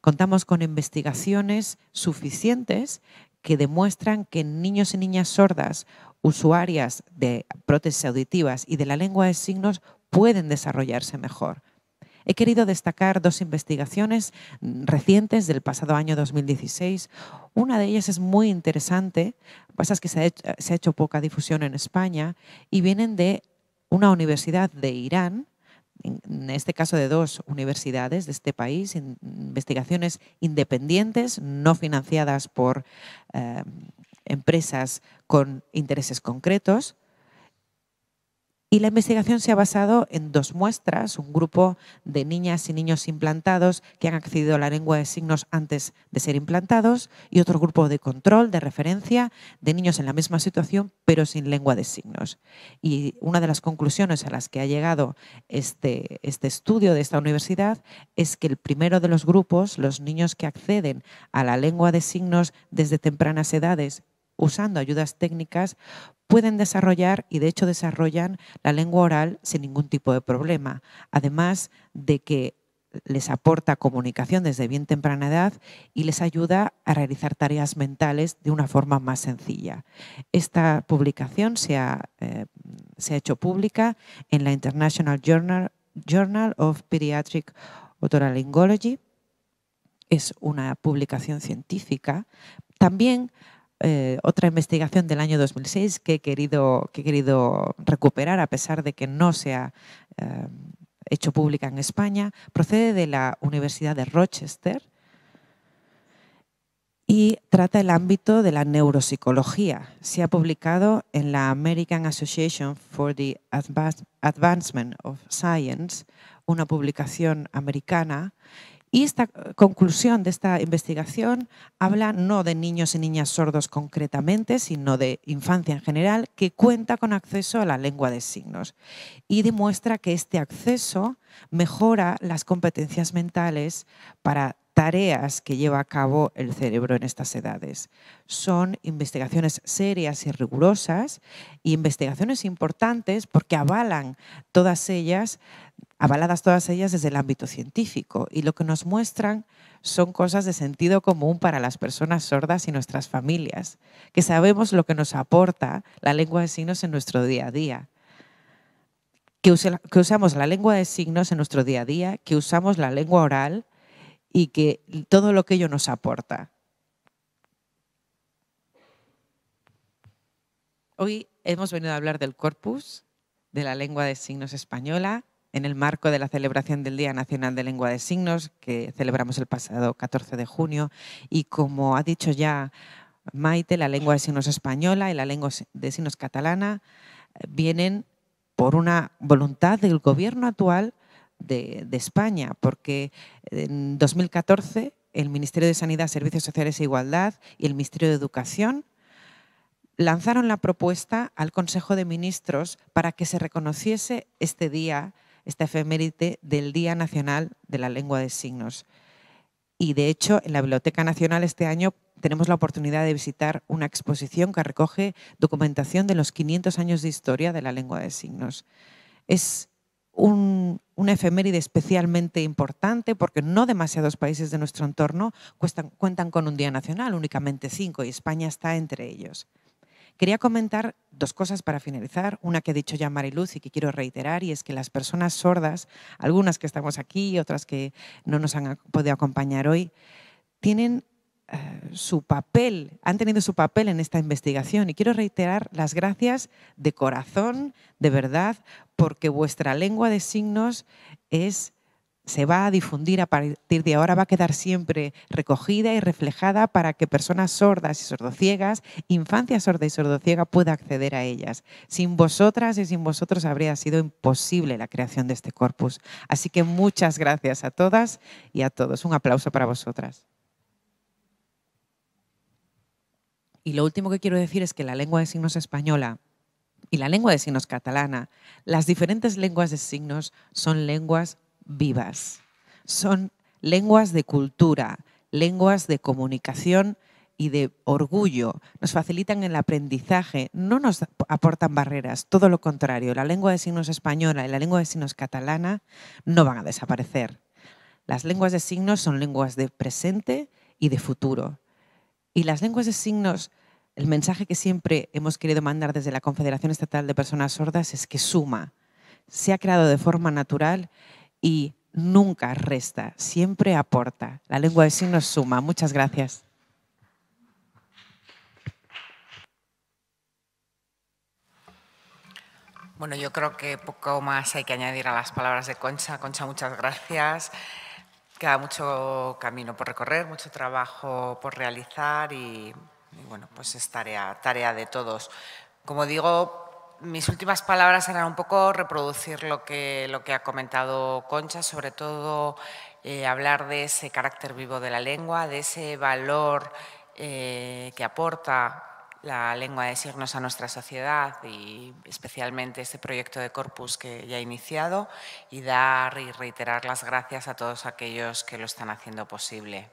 Contamos con investigaciones suficientes que demuestran que niños y niñas sordas usuarias de prótesis auditivas y de la lengua de signos pueden desarrollarse mejor. He querido destacar dos investigaciones recientes del pasado año 2016. Una de ellas es muy interesante, pasa que se ha, hecho, poca difusión en España y vienen de una universidad de Irán, en este caso de dos universidades de este país, investigaciones independientes, no financiadas por eh, empresas con intereses concretos, y la investigación se ha basado en dos muestras, un grupo de niñas y niños implantados que han accedido a la lengua de signos antes de ser implantados y otro grupo de control, de referencia, de niños en la misma situación pero sin lengua de signos. Y una de las conclusiones a las que ha llegado este, este estudio de esta universidad es que el primero de los grupos, los niños que acceden a la lengua de signos desde tempranas edades usando ayudas técnicas, pueden desarrollar y de hecho desarrollan la lengua oral sin ningún tipo de problema, además de que les aporta comunicación desde bien temprana edad y les ayuda a realizar tareas mentales de una forma más sencilla. Esta publicación se ha, eh, se ha hecho pública en la International Journal, Journal of Pediatric Otolaryngology. Es una publicación científica. También eh, otra investigación del año 2006 que he querido, que querido recuperar a pesar de que no se ha eh, hecho pública en España. Procede de la Universidad de Rochester y trata el ámbito de la neuropsicología. Se ha publicado en la American Association for the Advancement of Science, una publicación americana y esta conclusión de esta investigación habla no de niños y niñas sordos concretamente, sino de infancia en general, que cuenta con acceso a la lengua de signos y demuestra que este acceso mejora las competencias mentales para tareas que lleva a cabo el cerebro en estas edades. Son investigaciones serias y rigurosas y investigaciones importantes porque avalan todas ellas avaladas todas ellas desde el ámbito científico, y lo que nos muestran son cosas de sentido común para las personas sordas y nuestras familias, que sabemos lo que nos aporta la lengua de signos en nuestro día a día. Que, usamos la lengua de signos en nuestro día a día, que usamos la lengua oral y que todo lo que ello nos aporta. Hoy hemos venido a hablar del corpus, de la lengua de signos española, en el marco de la celebración del Día Nacional de Lengua de Signos, que celebramos el pasado 14 de junio. Y como ha dicho ya Maite, la lengua de signos española y la lengua de signos catalana eh, vienen por una voluntad del gobierno actual de, España, porque en 2014 el Ministerio de Sanidad, Servicios Sociales e Igualdad y el Ministerio de Educación lanzaron la propuesta al Consejo de Ministros para que se reconociese este día esta efeméride del Día Nacional de la Lengua de Signos. Y de hecho, en la Biblioteca Nacional este año tenemos la oportunidad de visitar una exposición que recoge documentación de los 500 años de historia de la lengua de signos. Es un, una efeméride especialmente importante porque no demasiados países de nuestro entorno cuentan con un día nacional, únicamente cinco, y España está entre ellos. Quería comentar dos cosas para finalizar. Una que ha dicho ya Mariluz y que quiero reiterar, y es que las personas sordas, algunas que estamos aquí y otras que no nos han podido acompañar hoy, tienen eh, su papel, han tenido su papel en esta investigación. Y quiero reiterar las gracias de corazón, de verdad, porque vuestra lengua de signos es se va a difundir a partir de ahora, va a quedar siempre recogida y reflejada para que personas sordas y sordociegas, infancia sorda y sordociega pueda acceder a ellas. Sin vosotras y sin vosotros habría sido imposible la creación de este corpus. Así que muchas gracias a todas y a todos. Un aplauso para vosotras. Y lo último que quiero decir es que la lengua de signos española y la lengua de signos catalana, las diferentes lenguas de signos son lenguas vivas. Son lenguas de cultura, lenguas de comunicación y de orgullo, nos facilitan el aprendizaje, no nos aportan barreras, todo lo contrario, la lengua de signos española y la lengua de signos catalana no van a desaparecer. Las lenguas de signos son lenguas de presente y de futuro. Y las lenguas de signos, el mensaje que siempre hemos querido mandar desde la Confederación Estatal de Personas Sordas es que suma, se ha creado de forma natural y nunca resta, siempre aporta. La lengua de signos suma. Muchas gracias. Bueno, yo creo que poco más hay que añadir a las palabras de Concha. Concha, muchas gracias. Queda mucho camino por recorrer, mucho trabajo por realizar y, bueno, pues es tarea, tarea de todos. Como digo, mis últimas palabras serán un poco reproducir lo que, ha comentado Concha, sobre todo eh, hablar de ese carácter vivo de la lengua, de ese valor eh, que aporta la lengua de signos a nuestra sociedad y especialmente este proyecto de corpus que ya ha iniciado y dar y reiterar las gracias a todos aquellos que lo están haciendo posible.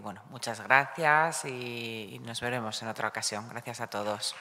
bueno, muchas gracias y nos veremos en otra ocasión. Gracias a todos.